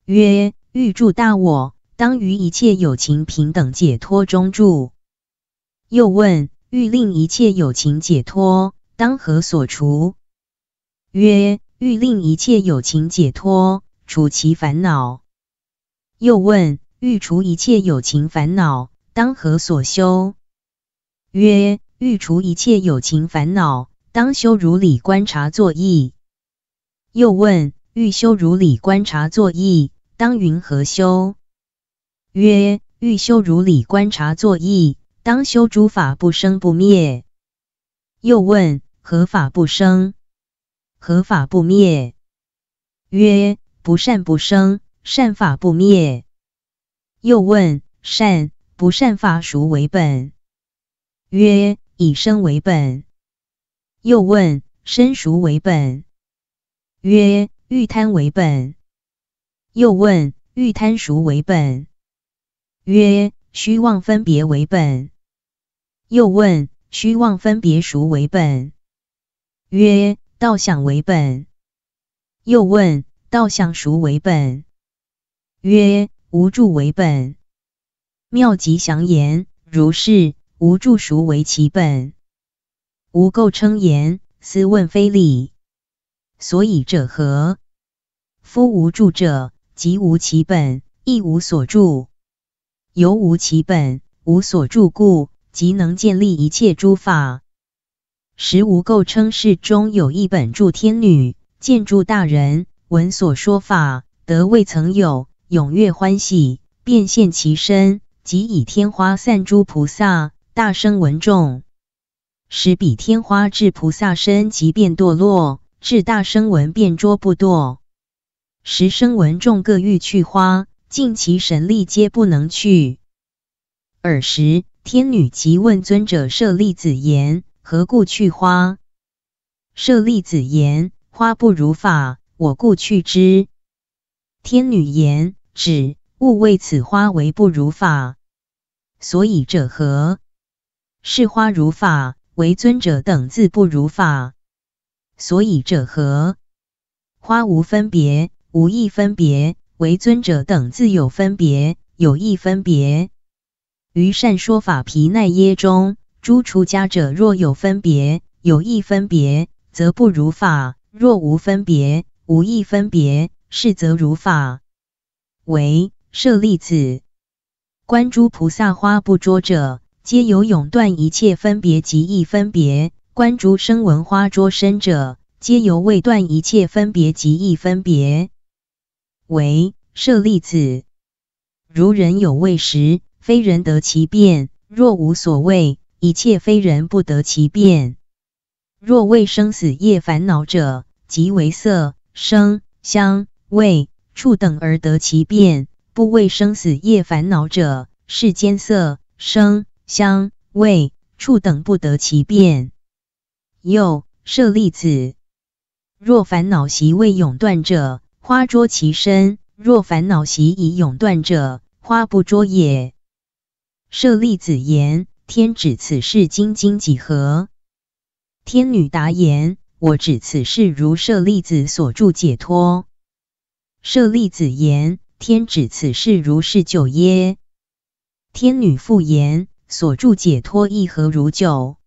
曰：欲助大我，当于一切有情平等解脱中助。又问：欲令一切有情解脱，当何所除？曰：欲令一切有情解脱，除其烦恼。又问：欲除一切有情烦恼，当何所修？曰：欲除一切有情烦恼。当修如理观察作意，又问：欲修如理观察作意，当云何修？曰：欲修如理观察作意，当修诸法不生不灭。又问：何法不生？何法不灭？曰：不善不生，善法不灭。又问：善不善法孰为本？曰：以生为本。又问身熟为本，曰欲贪为本。又问欲贪熟为本，曰虚妄分别为本。又问虚妄分别熟为本，曰道想为本。又问道想熟为本，曰无助为本。妙吉祥言如是，无助熟为其本。无垢称言，斯问非理。所以者何？夫无著者，即无其本，亦无所著。由无其本，无所著故，即能建立一切诸法。实无垢称是中有一本著天女，见诸大人，闻所说法，得未曾有，踊跃欢喜，变现其身，即以天花散诸菩萨、大声闻众。十比天花至菩萨身即便堕落至大生闻变捉不堕十生闻众各欲去花尽其神力皆不能去。尔时天女即问尊者舍利子言：何故去花？舍利子言：花不如法，我故去之。天女言：止，勿为此花为不如法。所以者何？是花如法。为尊者等字不如法，所以者何？花无分别，无意分别；为尊者等字有分别，有意分别。于善说法皮奈耶中，诸出家者若有分别，有意分别，则不如法；若无分别，无意分别，是则如法。为舍利子，观诸菩萨花不捉者。皆由永断一切分别及易分别，观诸声闻花著身者，皆由未断一切分别及易分别。唯舍利子，如人有味时，非人得其变；若无所谓，一切非人不得其变。若为生死业烦恼者，即为色、声、香、味、触等而得其变；不为生死业烦恼者，是间色、声。香味触等不得其变。又舍利子，若烦恼习未永断者，花捉其身；若烦恼习已永断者，花不捉也。舍利子言：天指此事，精精几何？天女答言：我指此事，如舍利子所住解脱。舍利子言：天指此事，如是久耶？天女复言。所住解脱亦何如旧？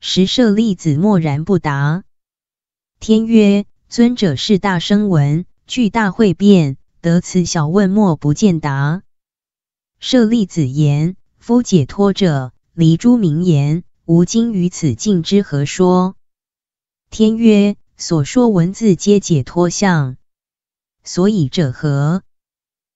十舍利子默然不答。天曰：“尊者是大声闻，具大会辩，得此小问，莫不见答。”舍利子言：“夫解脱者，离诸名言。吾今于此，尽之何说？”天曰：“所说文字，皆解脱相。所以者何？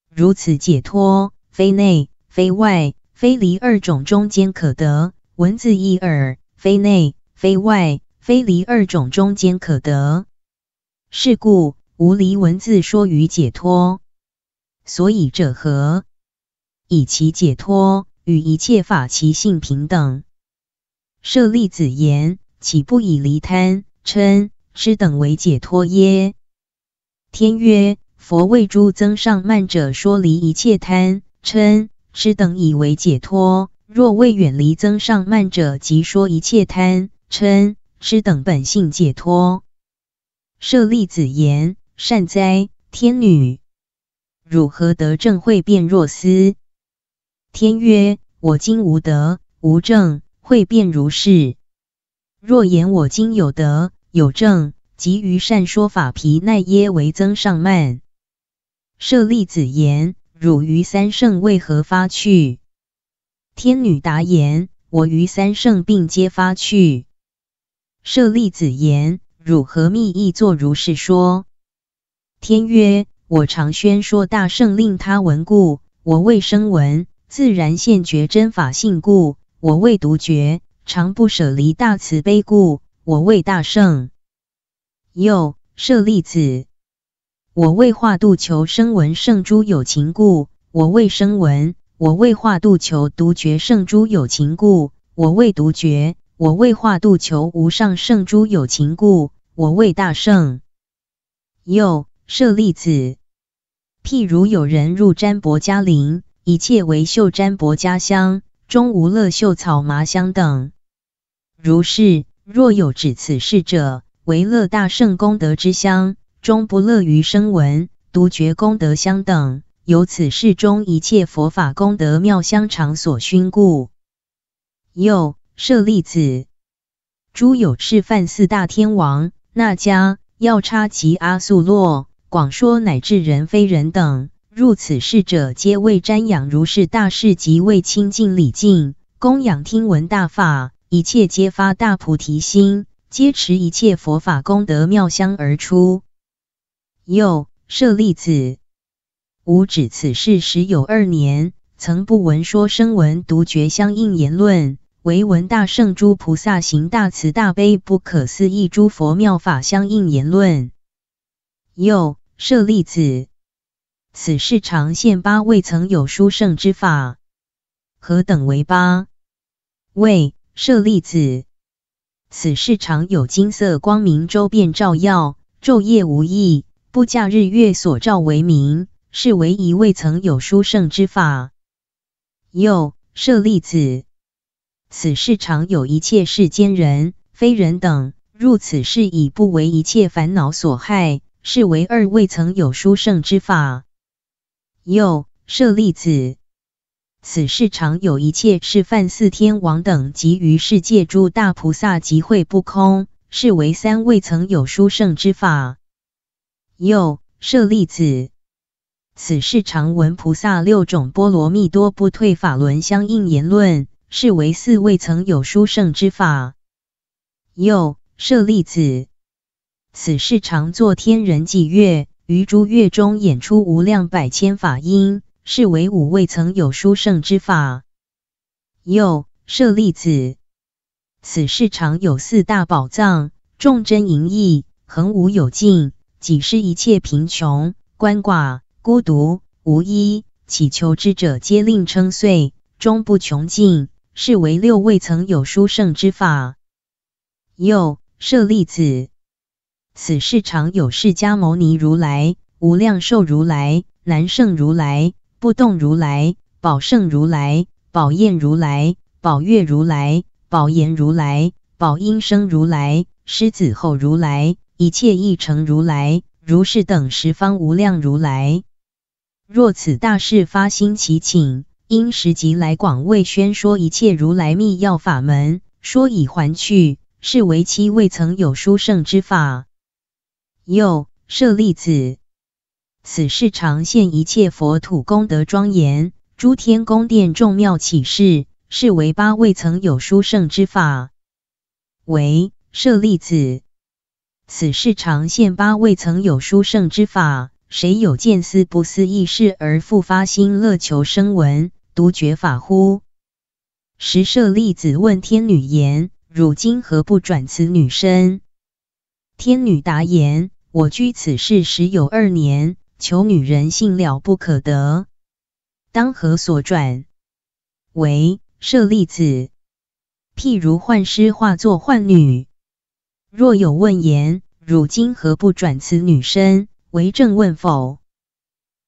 如此解脱，非内，非外。”非离二种中间可得文字一耳，非内，非外，非离二种中间可得。是故无离文字说于解脱。所以者何？以其解脱与一切法其性平等。舍利子言：岂不以离贪、嗔、痴等为解脱耶？天曰：佛为诸增上慢者说离一切贪、嗔。知等以为解脱，若未远离增上慢者，即说一切贪嗔痴等本性解脱。舍利子言：“善哉，天女！汝何得正会变若斯？”天曰：“我今无德，无正会变如是。若言我今有德，有正，即于善说法皮奈耶为增上慢。”舍利子言。汝于三圣为何发去？天女答言：我于三圣并皆发去。舍利子言：汝何密意作如是说？天曰：我常宣说大圣令他闻故，我未生闻，自然现觉真法性故，我未独觉，常不舍离大慈悲故，我为大圣。又舍利子。我为化度求生闻圣诸有情故，我为生闻；我为化度求独觉圣诸有情故，我为独觉；我为化度求无上圣诸有情故，我为大圣。又舍利子，譬如有人入占博迦林，一切为秀旃博家香，终无乐秀草麻香等。如是，若有指此事者，为乐大圣功德之香。终不乐于声闻，独觉功德相等。由此世中一切佛法功德妙相场所熏故。又舍利子，诸有赤犯四大天王那迦，要差及阿素洛、广说乃至人非人等入此世者，皆为瞻仰如是大事，及为亲近礼敬供养听闻大法，一切皆发大菩提心，皆持一切佛法功德妙相而出。又舍利子，吾指此事时有二年，曾不闻说声闻独觉相应言论，唯闻大圣诸菩萨行大慈大悲不可思议诸佛妙法相应言论。又舍利子，此事常现八未曾有殊胜之法，何等为八为舍利子，此事常有金色光明周遍照耀，昼夜无异。夫假日月所照为明，是为一未曾有殊胜之法。又舍利子，此世常有一切世间人、非人等入此世，以不为一切烦恼所害，是为二未曾有殊胜之法。又舍利子，此世常有一切是犯四天王等及于世界诸大菩萨集会不空，是为三未曾有殊胜之法。又舍利子，此世常闻菩萨六种波罗蜜多不退法轮相应言论，是为四未曾有殊胜之法。又舍利子，此世常作天人祭月，于诸月中演出无量百千法音，是为五未曾有殊胜之法。又舍利子，此世常有四大宝藏，众真盈溢，恒无有尽。几失一切贫穷、鳏寡、孤独、无依乞求之者，皆令称遂，终不穷尽，是为六未曾有殊胜之法。又舍利子，此世常有释迦牟尼如来、无量寿如来、难胜如来、不动如来、宝胜如来、宝焰如来、宝月如来、宝言如来、宝音声如来、狮子吼如来。一切亦成如来，如是等十方无量如来。若此大事发心起，请因时即来广为宣说一切如来密要法门，说已还去，是为期未曾有殊胜之法。又舍利子，此事常现一切佛土功德庄严，诸天宫殿众妙起事，是为八未曾有殊胜之法。为舍利子。此事常现，八未曾有殊胜之法。谁有见思不思议事，而复发心乐求生闻独觉法乎？时舍利子问天女言：汝今何不转此女身？天女答言：我居此事时有二年，求女人性了不可得，当何所转？为舍利子，譬如幻师化作幻女。若有问言，汝今何不转此女身为正问否？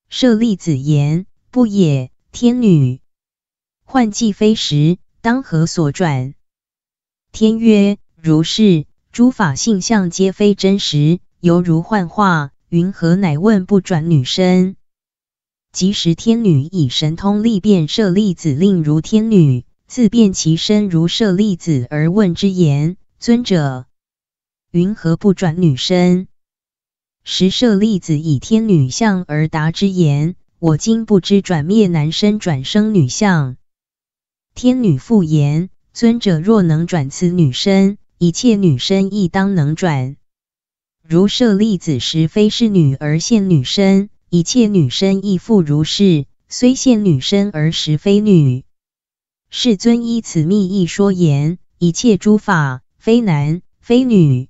舍利子言：不也，天女。幻既非实，当何所转？天曰：如是，诸法性相皆非真实，犹如幻化。云何乃问不转女身？即时天女以神通力变，舍利子令如天女自变其身如舍利子而问之言：尊者。云何不转女身？十舍利子以天女相而答之言：我今不知转灭男身，转生女相。天女复言：尊者若能转此女身，一切女身亦当能转。如舍利子时非是女而现女身，一切女身亦复如是。虽现女身而实非女。世尊依此密意说言：一切诸法非男非女。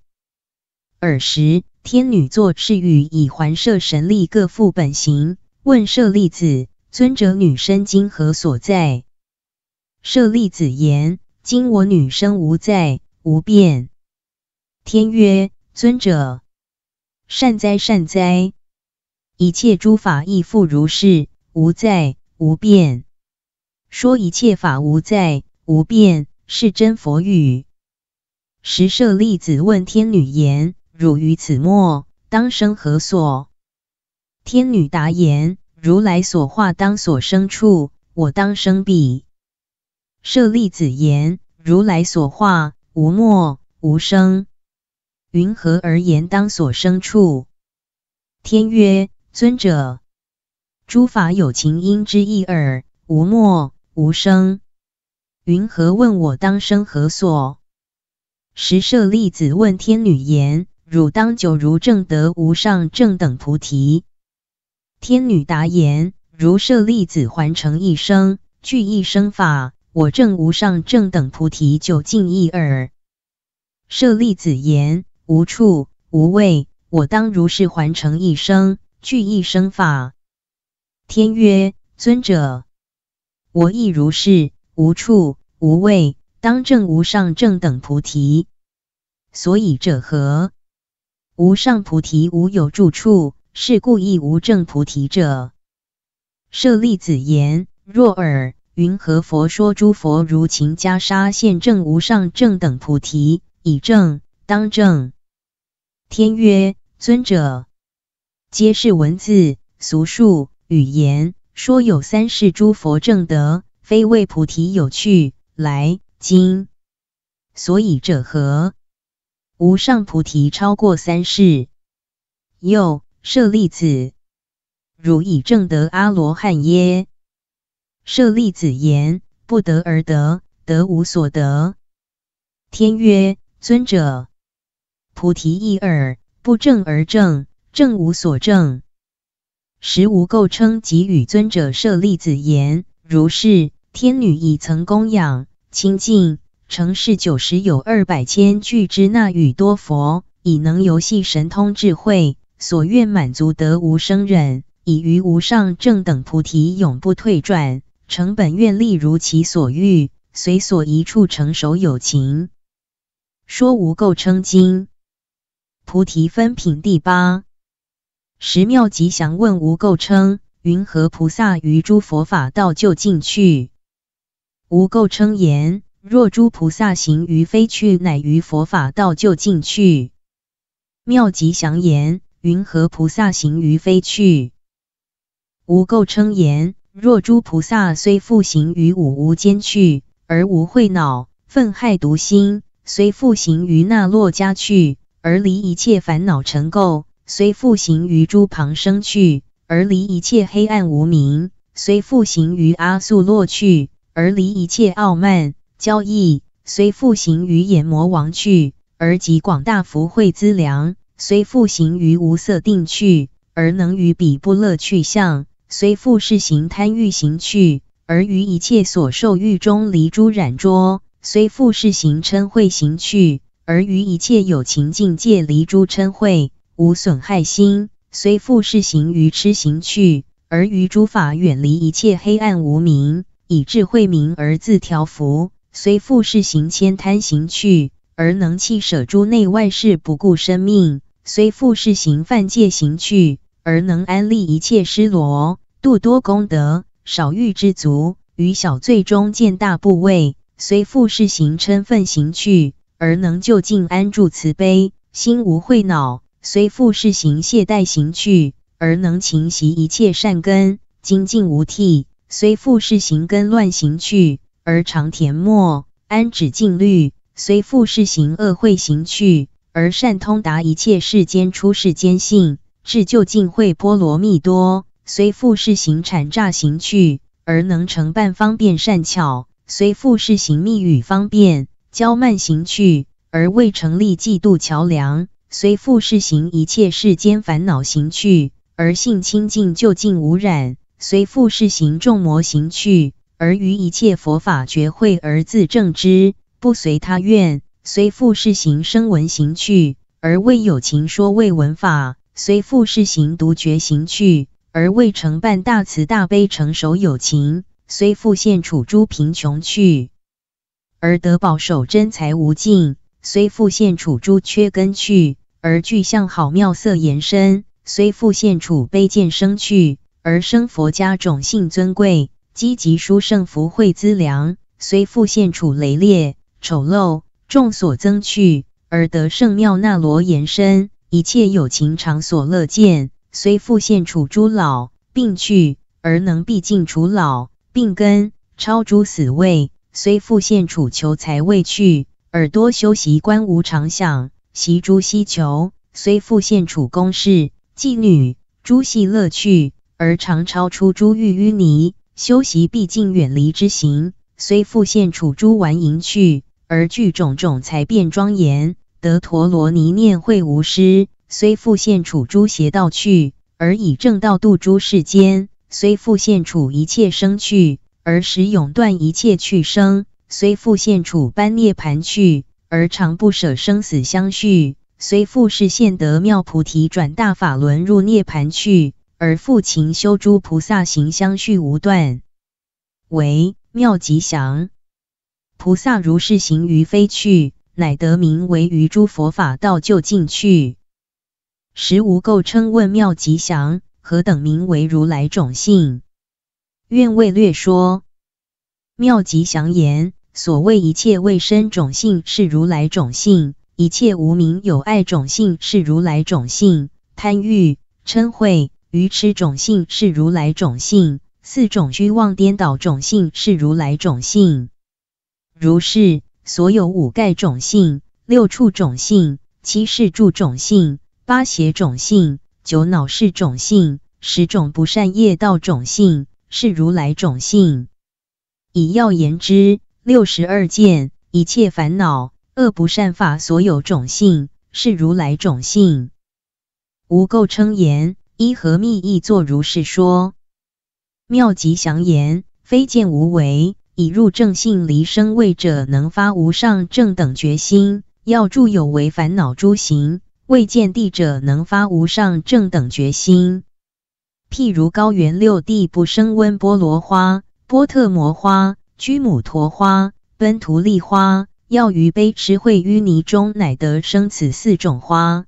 尔时，天女座是语，以环还神力各复本形。问舍利子：尊者，女生今何所在？舍利子言：今我女生无在，无变。天曰：尊者，善哉，善哉！一切诸法亦复如是，无在，无变。说一切法无在，无变，是真佛语。时舍利子问天女言：汝于此末当生何所？天女答言：如来所化当所生处，我当生彼。舍利子言：如来所化无末无生，云何而言当所生处？天曰：尊者，诸法有情因之一耳，无末无生。云何问我当生何所？时舍利子问天女言。汝当九如正得无上正等菩提。天女答言：如舍利子，还成一生具一生法，我正无上正等菩提就近一耳。舍利子言：无处无畏，我当如是还成一生具一生法。天曰：尊者，我亦如是，无处无畏，当正无上正等菩提。所以者何？无上菩提无有住处，是故亦无正菩提者。舍利子言：若尔，云何佛说诸佛如勤袈裟现正无上正等菩提，以正当正？天曰：尊者，皆是文字、俗数、语言说有三世诸佛正德，非为菩提有趣来经。所以者何？无上菩提超过三世。又舍利子，汝以正得阿罗汉耶？舍利子言：不得而得，得无所得。天曰：尊者，菩提一耳，不正而正，正无所正，实无垢称。即与尊者舍利子言：如是，天女已曾供养清净。成是九十有二百千俱知那与多佛，已能游戏神通智慧，所愿满足得无生忍，已于无上正等菩提永不退转，成本愿力如其所欲，随所一处成熟有情。说无垢称经，菩提分品第八。十妙吉祥问无垢称：云何菩萨于诸佛法道就进去？无垢称言。若诸菩萨行于非去，乃于佛法道就进去。妙吉祥言：云何菩萨行于非去？无垢称言：若诸菩萨虽复行于五无间去，而无慧恼、愤害、毒心；虽复行于那洛迦去，而离一切烦恼尘垢；虽复行于诸旁生去，而离一切黑暗无明；虽复行于阿素洛去，而离一切傲慢。交易虽复行于眼魔王去，而及广大福慧资粮；虽复行于无色定去，而能于彼不乐去向；虽复是行贪欲行去，而于一切所受欲中离诸染浊；虽复是行嗔恚行去，而于一切有情境界离诸嗔恚，无损害心；虽复是行愚痴行去，而于诸法远离一切黑暗无明，以智慧明而自调伏。虽复是行千贪行去，而能弃舍诸内外事，不顾生命；虽复是行犯戒行去，而能安立一切失罗度多功德，少欲知足，于小罪中见大部位；虽复是行嗔忿行去，而能就近安住慈悲心无秽恼；虽复是行懈怠行去，而能勤习一切善根精进无替；虽复是行根乱行去。而常恬默，安止净虑。虽复是行恶会行去，而善通达一切世间出世间性，至究竟会波罗蜜多。虽复是行产诈行去，而能成办方便善巧；虽复是行密语方便、骄慢行去，而未成立嫉妒桥梁；虽复是行一切世间烦恼行去，而性清净究竟无染；虽复是行众魔行去。而于一切佛法觉慧而自证之，不随他愿；虽复是行生闻行去，而未有情说未闻法；虽复是行独觉行去，而未成办大慈大悲成熟有情；虽复现处诸贫穷去，而得保守真财无尽；虽复现处诸缺根去，而具相好妙色延伸；虽复现处卑贱生去，而生佛家种性尊贵。积极殊胜福慧资粮，虽复现处雷烈丑陋，众所增去，而得圣妙那罗延伸，一切有情常所乐见，虽复现处诸老病去，而能毕竟除老病根，超诸死位；虽复现处求财未去，而多修习观无常想，习诸希求；虽复现处宫室妓女诸系乐趣，而常超出诸欲淤泥。修习毕竟远离之行，虽复现处诸顽淫去，而具种种才辩庄严，得陀罗尼念会无失；虽复现处诸邪道去，而以正道度诸世间；虽复现处一切生去，而使永断一切去生；虽复现处般涅盘去，而常不舍生死相续；虽复是现得妙菩提转大法轮入涅盘去。而复勤修诸菩萨行，相续无断，为妙吉祥菩萨如是行于非去，乃得名为于诸佛法道就进去。实无垢称问妙吉祥：何等名为如来种性？愿为略说。妙吉祥言：所谓一切未生种性是如来种性，一切无名有爱种性是如来种性，贪欲嗔恚。愚痴种性是如来种性，四种虚妄颠倒种性是如来种性。如是，所有五盖种性、六畜种性、七是住种性、八邪种性、九脑是种性、十种不善业道种性是如来种性。以要言之，六十二见一切烦恼恶不善法所有种性是如来种性。无垢称言。一何密亦作如是说，妙吉祥言：非见无为，以入正性离生位者，能发无上正等决心；要著有为烦恼诸行，未见地者，能发无上正等决心。譬如高原六地不生温波罗花、波特摩花、居母陀花、奔图利花，要于悲痴秽淤泥中，乃得生此四种花。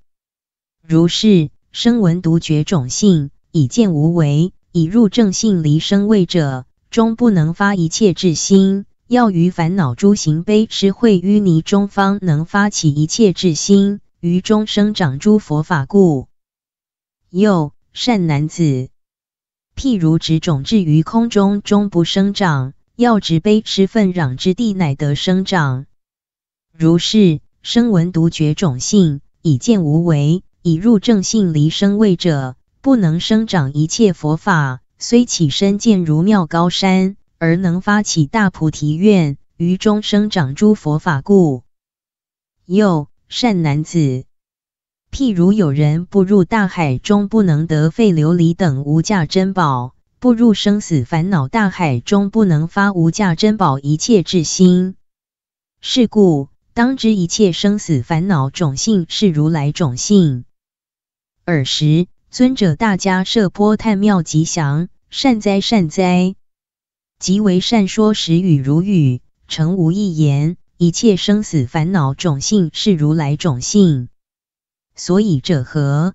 如是。生闻独绝种性，以见无为，以入正性离生位者，终不能发一切智心。要于烦恼诸行悲痴秽淤泥中，方能发起一切智心，于中生长诸佛法故。又善男子，譬如植种置于空中，终不生长；要植悲痴粪壤之地，乃得生长。如是生闻独觉种性，以见无为。已入正性离生位者，不能生长一切佛法。虽起身见如妙高山，而能发起大菩提愿，于中生长诸佛法故。又善男子，譬如有人步入大海中，不能得废琉璃等无价珍宝；步入生死烦恼大海中，不能发无价珍宝一切智心。是故当知一切生死烦恼种性是如来种性。尔时，尊者大家设波叹妙吉祥，善哉善哉！即为善说时语如语，成无一言。一切生死烦恼种性是如来种性，所以者何？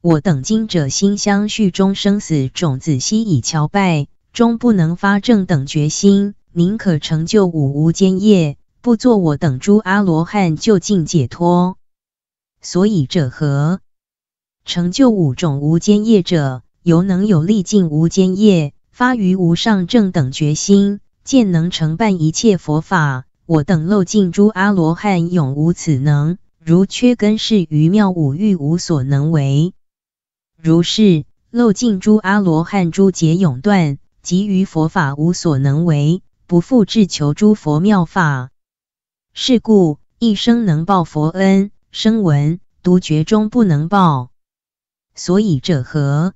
我等今者心相续中生死种子悉已乔拜，终不能发正等决心，宁可成就五无间业，不作我等诸阿罗汉就近解脱。所以者何？成就五种无间业者，犹能有力尽无间业，发于无上正等决心，见能承办一切佛法。我等漏尽诸阿罗汉，永无此能，如缺根是于妙五欲无所能为。如是漏尽诸阿罗汉，诸劫永断，即于佛法无所能为，不复至求诸佛妙法。是故一生能报佛恩，生闻独觉终不能报。所以者何？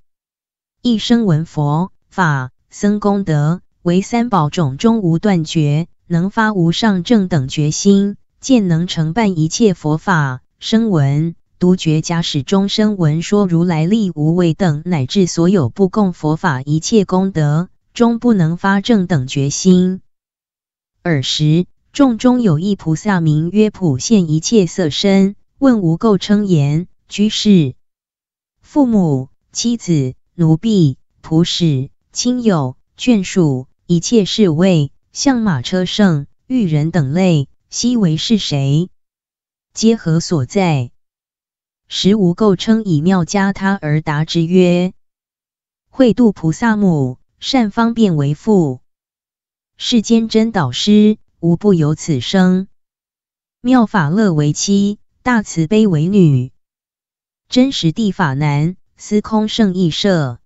一生闻佛法僧功德为三宝种，终无断绝，能发无上正等决心；见能承办一切佛法声闻，独觉假使终生闻说如来力无畏等，乃至所有不共佛法一切功德，终不能发正等决心。尔时，众中有一菩萨，名曰普现一切色身，问无垢称言：“居士。”父母、妻子、奴婢、仆使、亲友、眷属、一切侍卫、象马车胜、御人等类，悉为是谁？皆何所在？时无垢称以妙加他而答之曰：慧度菩萨母善方便为父，世间真导师，无不有此生。妙法乐为妻，大慈悲为女。真实地法难，司空圣意舍。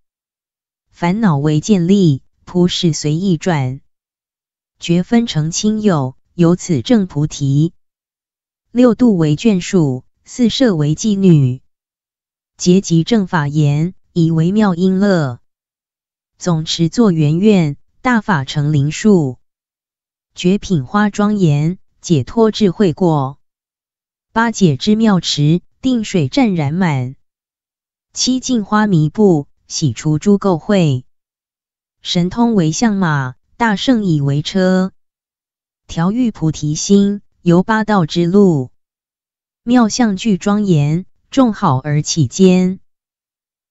烦恼为建立，菩萨随意转，觉分成亲友，由此正菩提。六度为眷属，四舍为妓女，结集正法言，以为妙音乐。总持作圆愿，大法成灵树，绝品花庄严，解脱智慧果。八解之妙池。定水湛然满，七净花弥布，洗除诸垢秽。神通为象马，大圣以为车。调御菩提心，游八道之路。妙相具庄严，众好而起间。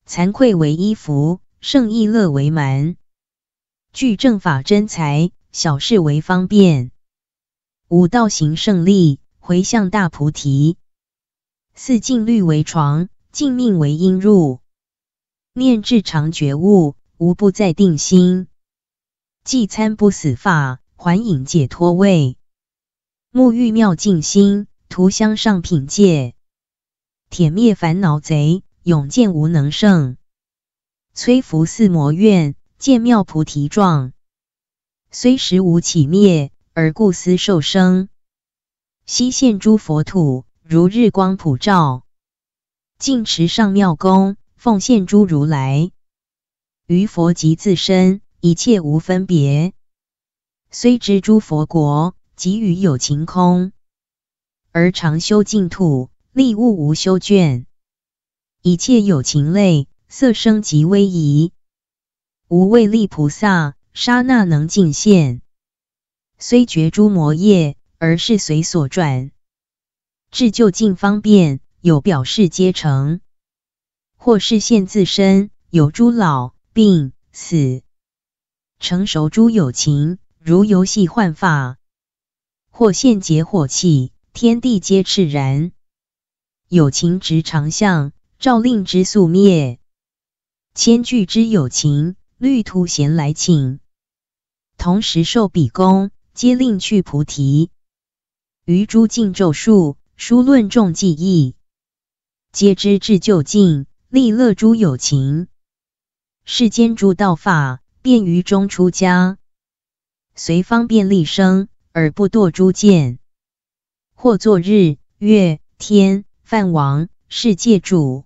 惭愧为衣服，胜意乐为蛮。具正法真才，小事为方便。五道行胜利，回向大菩提。四净律为床，净命为音。入。念至常觉悟，无不在定心。即参不死法，还引解脱位。沐浴妙净心，涂香上品戒。铁灭烦恼贼，永见无能胜。摧伏四魔怨，见妙菩提状。虽时无起灭，而故思受生。悉现诸佛土。如日光普照，净持上妙功，奉献诸如来。于佛及自身，一切无分别。虽知诸佛国，及与有情空，而常修净土，利物无修倦。一切有情类，色声及威仪，无畏利菩萨，刹那能尽现。虽觉诸魔业，而是随所转。至就近方便，有表示皆成；或是现自身有诸老病死，成熟诸有情，如游戏幻法；或现结火气，天地皆炽然。有情执常相，照令之宿灭。千具之有情，律徒闲来请，同时受比供，皆令去菩提。于诸净咒术。书论重记忆，皆知至究竟，利乐诸有情。世间诸道法，便于中出家，随方便利生，而不堕诸见。或作日、月、天、梵王、世界主、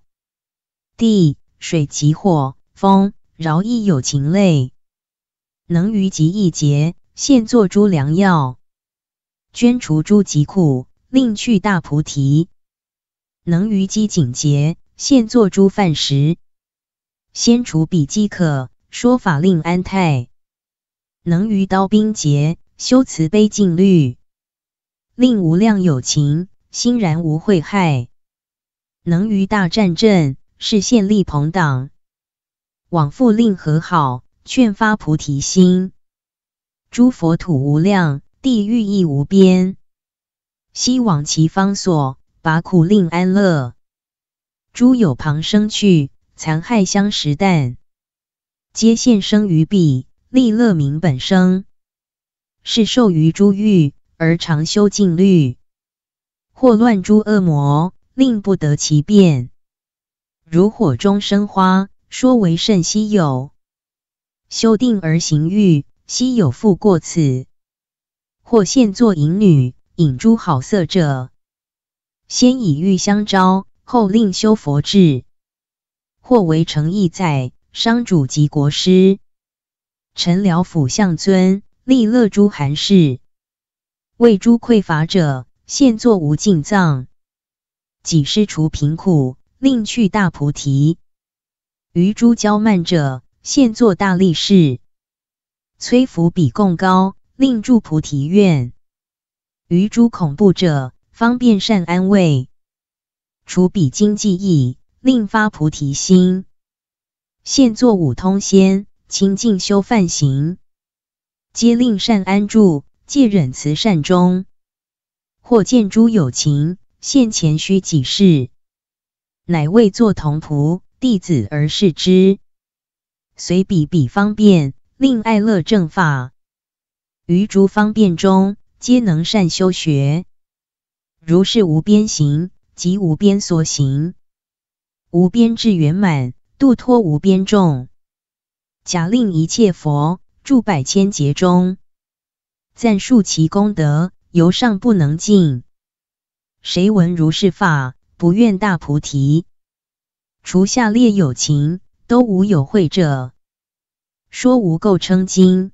地、水及火、风，饶益有情类，能于极一劫，现作诸良药，捐除诸疾苦。令去大菩提，能于饥警节，现作诸饭食，先除彼饥渴，说法令安泰；能于刀兵劫，修慈悲净律，令无量有情欣然无秽害；能于大战阵，是现力朋党，往复令和好，劝发菩提心。诸佛土无量，地狱亦无边。昔往其方所，把苦令安乐。诸有旁生趣，残害相食啖，皆现生于彼，利乐民本生。是受于诸欲，而常修禁律，或乱诸恶魔，令不得其变。如火中生花，说为甚稀有。修定而行欲，稀有复过此。或现作淫女。引诸好色者，先以欲相招，后令修佛智；或为诚意在商主及国师、臣僚、府相尊，利乐诸寒士。为诸匮乏者，现作无尽藏，己施除贫苦，令去大菩提。于诸骄慢者，现作大力士，摧伏比共高，令住菩提院。于诸恐怖者方便善安慰，除彼经记忆，令发菩提心。现作五通仙，清净修梵行，皆令善安住，戒忍慈善中。或见诸有情，现前须己事，乃为作同仆弟子而示之。随彼彼方便，令爱乐正法。于诸方便中。皆能善修学，如是无边行即无边所行，无边至圆满，度脱无边众。假令一切佛住百千劫中，赞数其功德，由上不能尽。谁闻如是法，不愿大菩提？除下列有情，都无有会者。说无垢称经，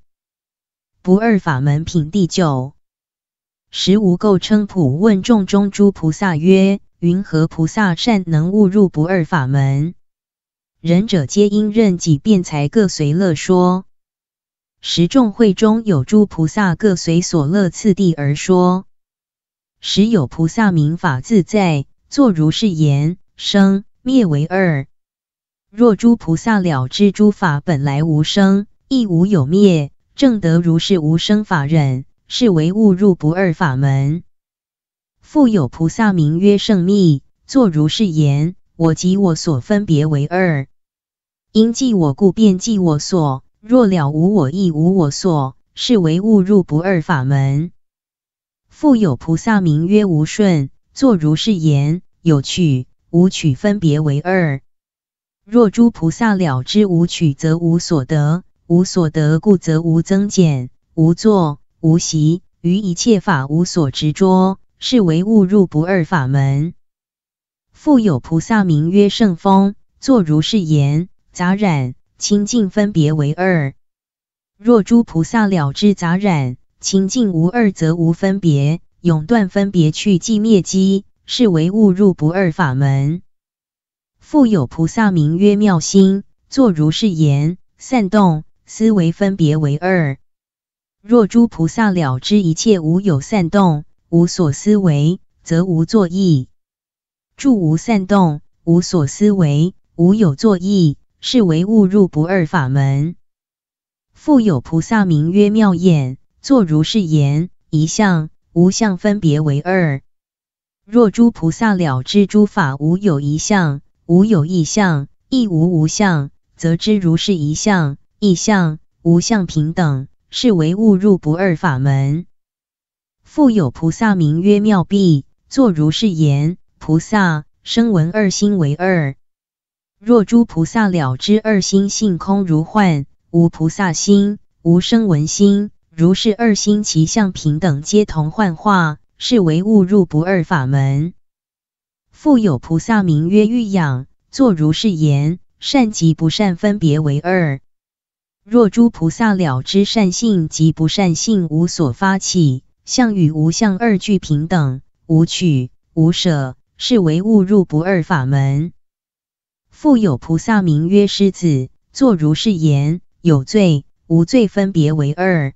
不二法门品第九。实无垢称普问众中诸菩萨曰：“云何菩萨善能悟入不二法门？仁者皆因任己辩才各随乐说。十众会中有诸菩萨各随所乐次第而说。时有菩萨明法自在，作如是言：生灭为二。若诸菩萨了知诸法本来无生，亦无有灭，正得如是无生法忍。”是为物入不二法门。复有菩萨名曰圣密，作如是言：我及我所分别为二，因即我故，便即我所。若了无我，亦无我所，是为物入不二法门。复有菩萨名曰无顺，作如是言：有取、无取分别为二。若诸菩萨了知无取，则无所得；无所得故，则无增减，无作。无习于一切法无所执着，是为误入不二法门。复有菩萨名曰圣风，作如是言：杂染清净分别为二。若诸菩萨了知杂染清净无二，则无分别，永断分别去，即灭机，是为误入不二法门。复有菩萨名曰妙心，作如是言：散动思维分别为二。若诸菩萨了知一切无有散动，无所思维，则无作意。住无散动，无所思维，无有作意，是为物入不二法门。复有菩萨名曰妙眼，作如是言：一相、无相，分别为二。若诸菩萨了知诸法无有一相，无有一相，亦无无相，则知如是一相、一相、无相平等。是为误入不二法门。复有菩萨名曰妙臂，作如是言：菩萨生闻二心为二。若诸菩萨了知二心性空如幻，无菩萨心，无生闻心，如是二心其相平等，皆同幻化，是为误入不二法门。复有菩萨名曰欲养，作如是言：善及不善分别为二。若诸菩萨了知善性及不善性无所发起，相与无相二俱平等，无取无舍，是为物入不二法门。复有菩萨名曰狮子，作如是言：有罪无罪分别为二。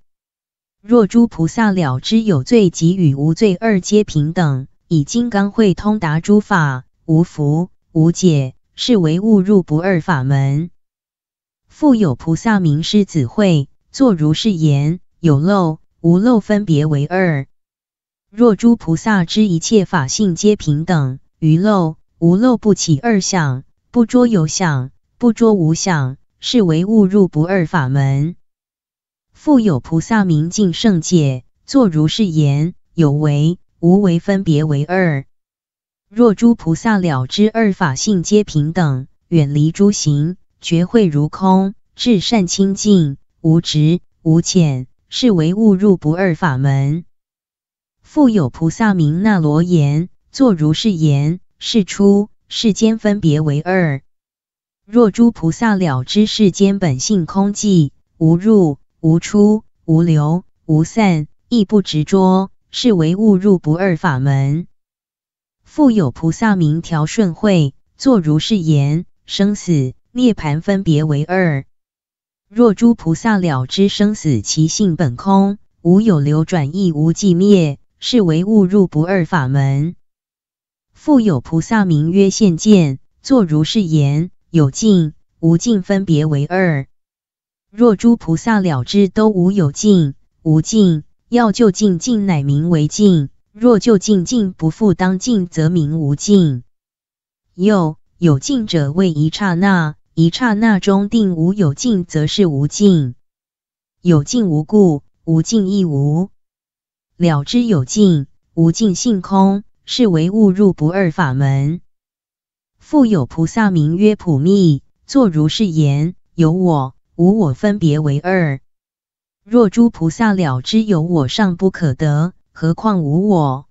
若诸菩萨了知有罪及与无罪二皆平等，以金刚会通达诸法，无福无解，是为物入不二法门。复有菩萨名师子慧，作如是言：有漏、无漏分别为二。若诸菩萨知一切法性皆平等，于漏、无漏不起二相，不捉有相，不捉无相，是为误入不二法门。复有菩萨明净圣界，作如是言：有为、无为分别为二。若诸菩萨了知二法性皆平等，远离诸行。觉慧如空，至善清净，无执无遣，是为物入不二法门。复有菩萨名那罗言：作如是言：是出世间分别为二。若诸菩萨了知世间本性空寂，无入无出，无留无散，亦不执着，是为物入不二法门。复有菩萨名调顺慧，作如是言：生死。涅盘分别为二。若诸菩萨了知生死其性本空，无有流转亦无寂灭，是为物入不二法门。复有菩萨名曰现见，作如是言：有尽无尽分别为二。若诸菩萨了知都无有尽无尽，要就尽尽乃名为尽；若就尽尽不复当尽，则名无尽。又有尽者为一刹那。一刹那中定无有尽，则是无尽；有尽无故，无尽亦无。了知有尽无尽性空，是为物入不二法门。复有菩萨名曰普密，作如是言：有我无我，分别为二。若诸菩萨了知有我尚不可得，何况无我？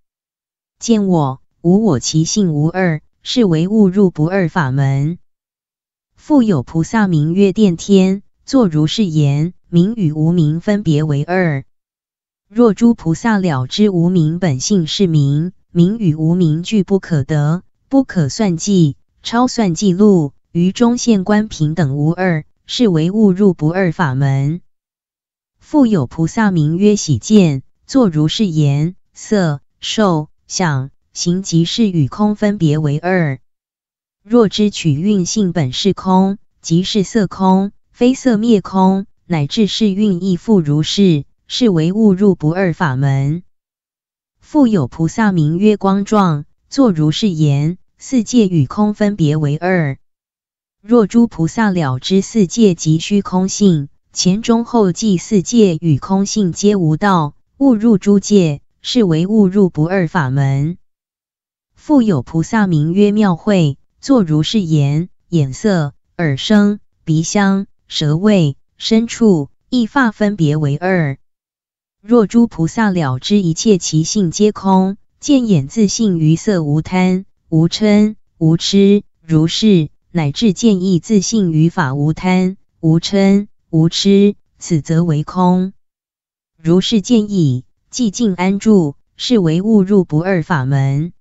见我无我，其性无二，是为物入不二法门。复有菩萨名曰殿天，作如是言：名与无名分别为二。若诸菩萨了知无名本性是名，名与无名俱不可得，不可算计，超算记录，于中现观平等无二，是为误入不二法门。复有菩萨名曰喜见，作如是言：色、受、想、行、即是与空分别为二。若知取运性本是空，即是色空，非色灭空，乃至是运亦复如是，是为误入不二法门。复有菩萨名曰光状，作如是言：四界与空分别为二。若诸菩萨了知四界即虚空性，前中后继四界与空性皆无道，误入诸界，是为误入不二法门。复有菩萨名曰妙慧，作如是言：眼色、耳声、鼻香、舌味、身处、意发分别为二。若诸菩萨了知一切其性皆空，见眼自性于色无贪、无嗔、无痴，如是乃至见意自性于法无贪、无嗔、无痴，此则为空。如是见意寂静安住，是为误入不二法门。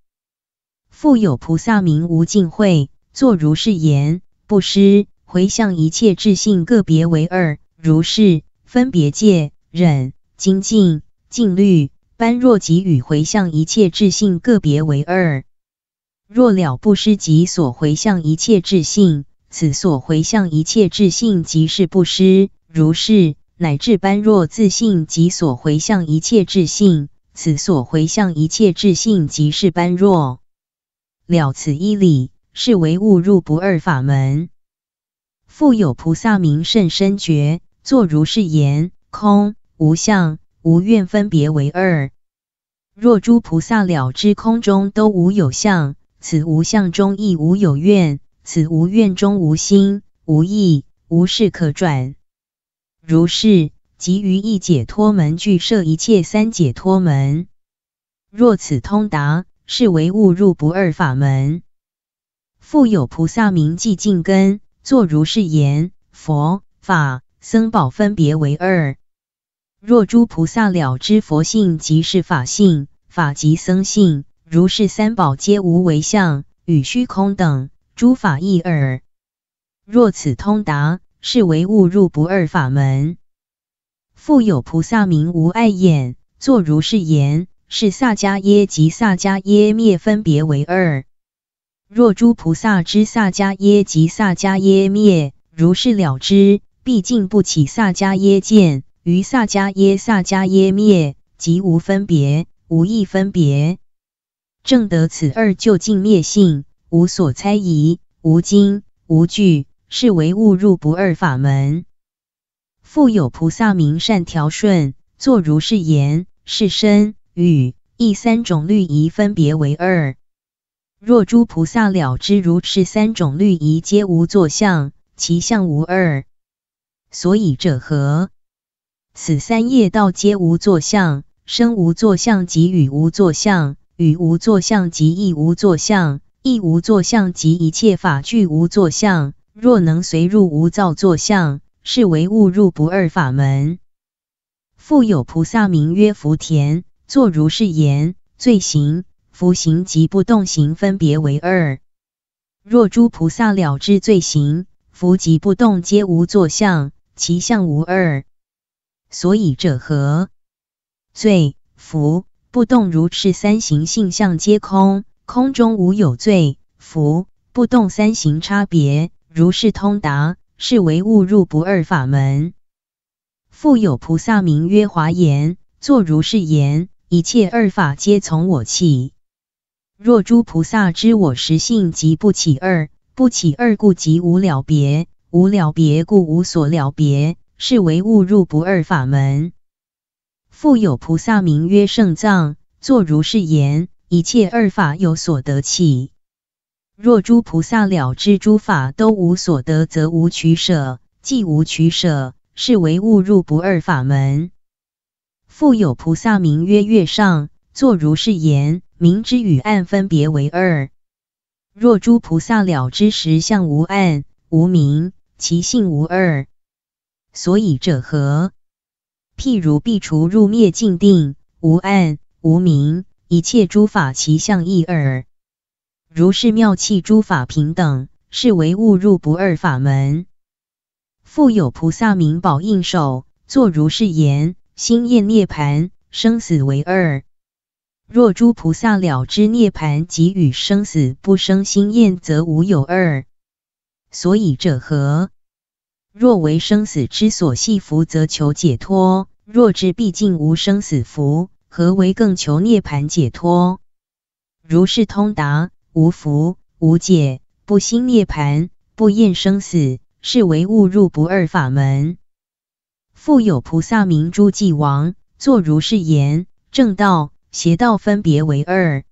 复有菩萨名无尽慧，作如是言：不施回向一切智性，个别为二，如是分别界忍精进净律般若，即与回向一切智性个别为二。若了不施即所回向一切智性，此所回向一切智性即是不施，如是乃至般若自信即所回向一切智性，此所回向一切智性即是般若。了此一理，是唯物入不二法门。复有菩萨名甚深觉，作如是言：空无相无愿，分别为二。若诸菩萨了知空中都无有相，此无相中亦无有愿，此无愿中无心无意无事可转。如是，即于一解脱门具设一切三解脱门。若此通达。是为误入不二法门。复有菩萨名寂净根，作如是言：佛法僧宝分别为二。若诸菩萨了知佛性即是法性，法即僧性，如是三宝皆无为相，与虚空等，诸法一耳。若此通达，是为误入不二法门。复有菩萨名无碍眼，作如是言。是萨迦耶及萨迦耶灭，分别为二。若诸菩萨之萨迦耶及萨迦耶灭，如是了之，必竟不起萨迦耶见，于萨迦耶、萨迦耶灭，即无分别，无异分别，正得此二究竟灭性，无所猜疑，无惊无惧，是为物入不二法门。复有菩萨名善调顺，作如是言：是身。与一三种律仪分别为二。若诸菩萨了知如是三种律仪皆无作相，其相无二，所以者何？此三业道皆无作相，身无作相即与无作相，与无作相即亦无作相，亦无作相即一切法具无作相。若能随入无造作相，是为悟入不二法门。复有菩萨名曰福田。作如是言，罪行、福行及不动行分别为二。若诸菩萨了知罪行、福及不动皆无作相，其相无二。所以者何？罪、福、不动如是三行性相皆空，空中无有罪、福、不动三行差别。如是通达，是为物入不二法门。复有菩萨名曰华严，作如是言。一切二法皆从我起。若诸菩萨知我实性，即不起二；不起二故，即无了别；无了别故，无所了别，是为误入不二法门。复有菩萨名曰胜藏，作如是言：一切二法有所得起。若诸菩萨了知诸法都无所得，则无取舍；既无取舍，是为误入不二法门。复有菩萨名曰月上，作如是言：明之与暗分别为二。若诸菩萨了知时相无暗无明，其性无二。所以者何？譬如壁除入灭尽定，无暗无明，一切诸法其相异二。如是妙器诸法平等，是为物入不二法门。复有菩萨名宝应手，作如是言。心厌涅盘，生死为二。若诸菩萨了知涅盘，即与生死不生心厌，则无有二。所以者何？若为生死之所系缚，则求解脱；若知毕竟无生死缚，何为更求涅盘解脱？如是通达，无福无解，不心涅盘，不厌生死，是为误入不二法门。复有菩萨名诸暨王，作如是言：正道、邪道分别为二。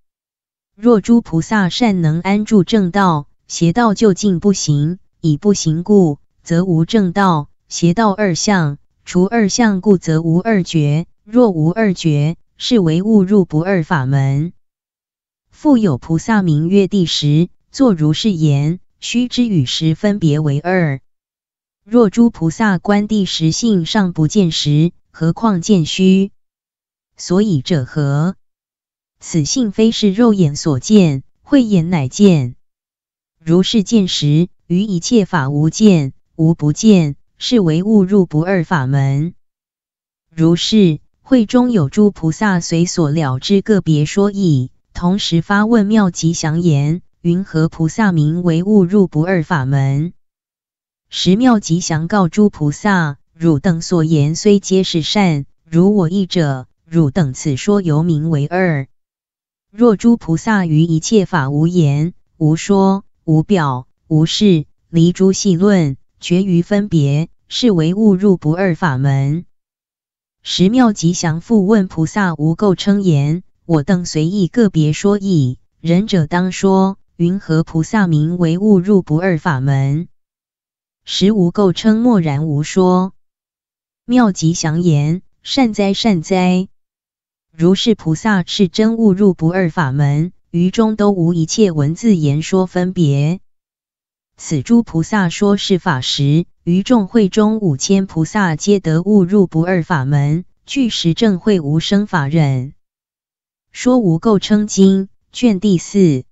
若诸菩萨善能安住正道，邪道就近不行；以不行故，则无正道、邪道二相。除二相故，则无二觉。若无二觉，是为误入不二法门。复有菩萨名月第时，作如是言：须知与时分别为二。若诸菩萨观地实性尚不见实，何况见虚？所以者何？此性非是肉眼所见，慧眼乃见。如是见实，于一切法无见无不见，是为误入不二法门。如是会中有诸菩萨随所了知个别说义，同时发问妙吉祥言：云何菩萨名为误入不二法门？十妙吉祥告诸菩萨：汝等所言虽皆是善，如我意者，汝等此说犹名为二。若诸菩萨于一切法无言、无说、无表、无事，离诸戏论，绝于分别，是为误入不二法门。十妙吉祥复问菩萨：无垢称言，我等随意个别说义，仁者当说，云何菩萨名为误入不二法门？实无垢称，默然无说，妙吉祥言，善哉善哉。如是菩萨是真悟入不二法门，于中都无一切文字言说分别。此诸菩萨说是法时，于众会中五千菩萨皆得悟入不二法门，具实证会无生法忍。说无垢称经卷第四。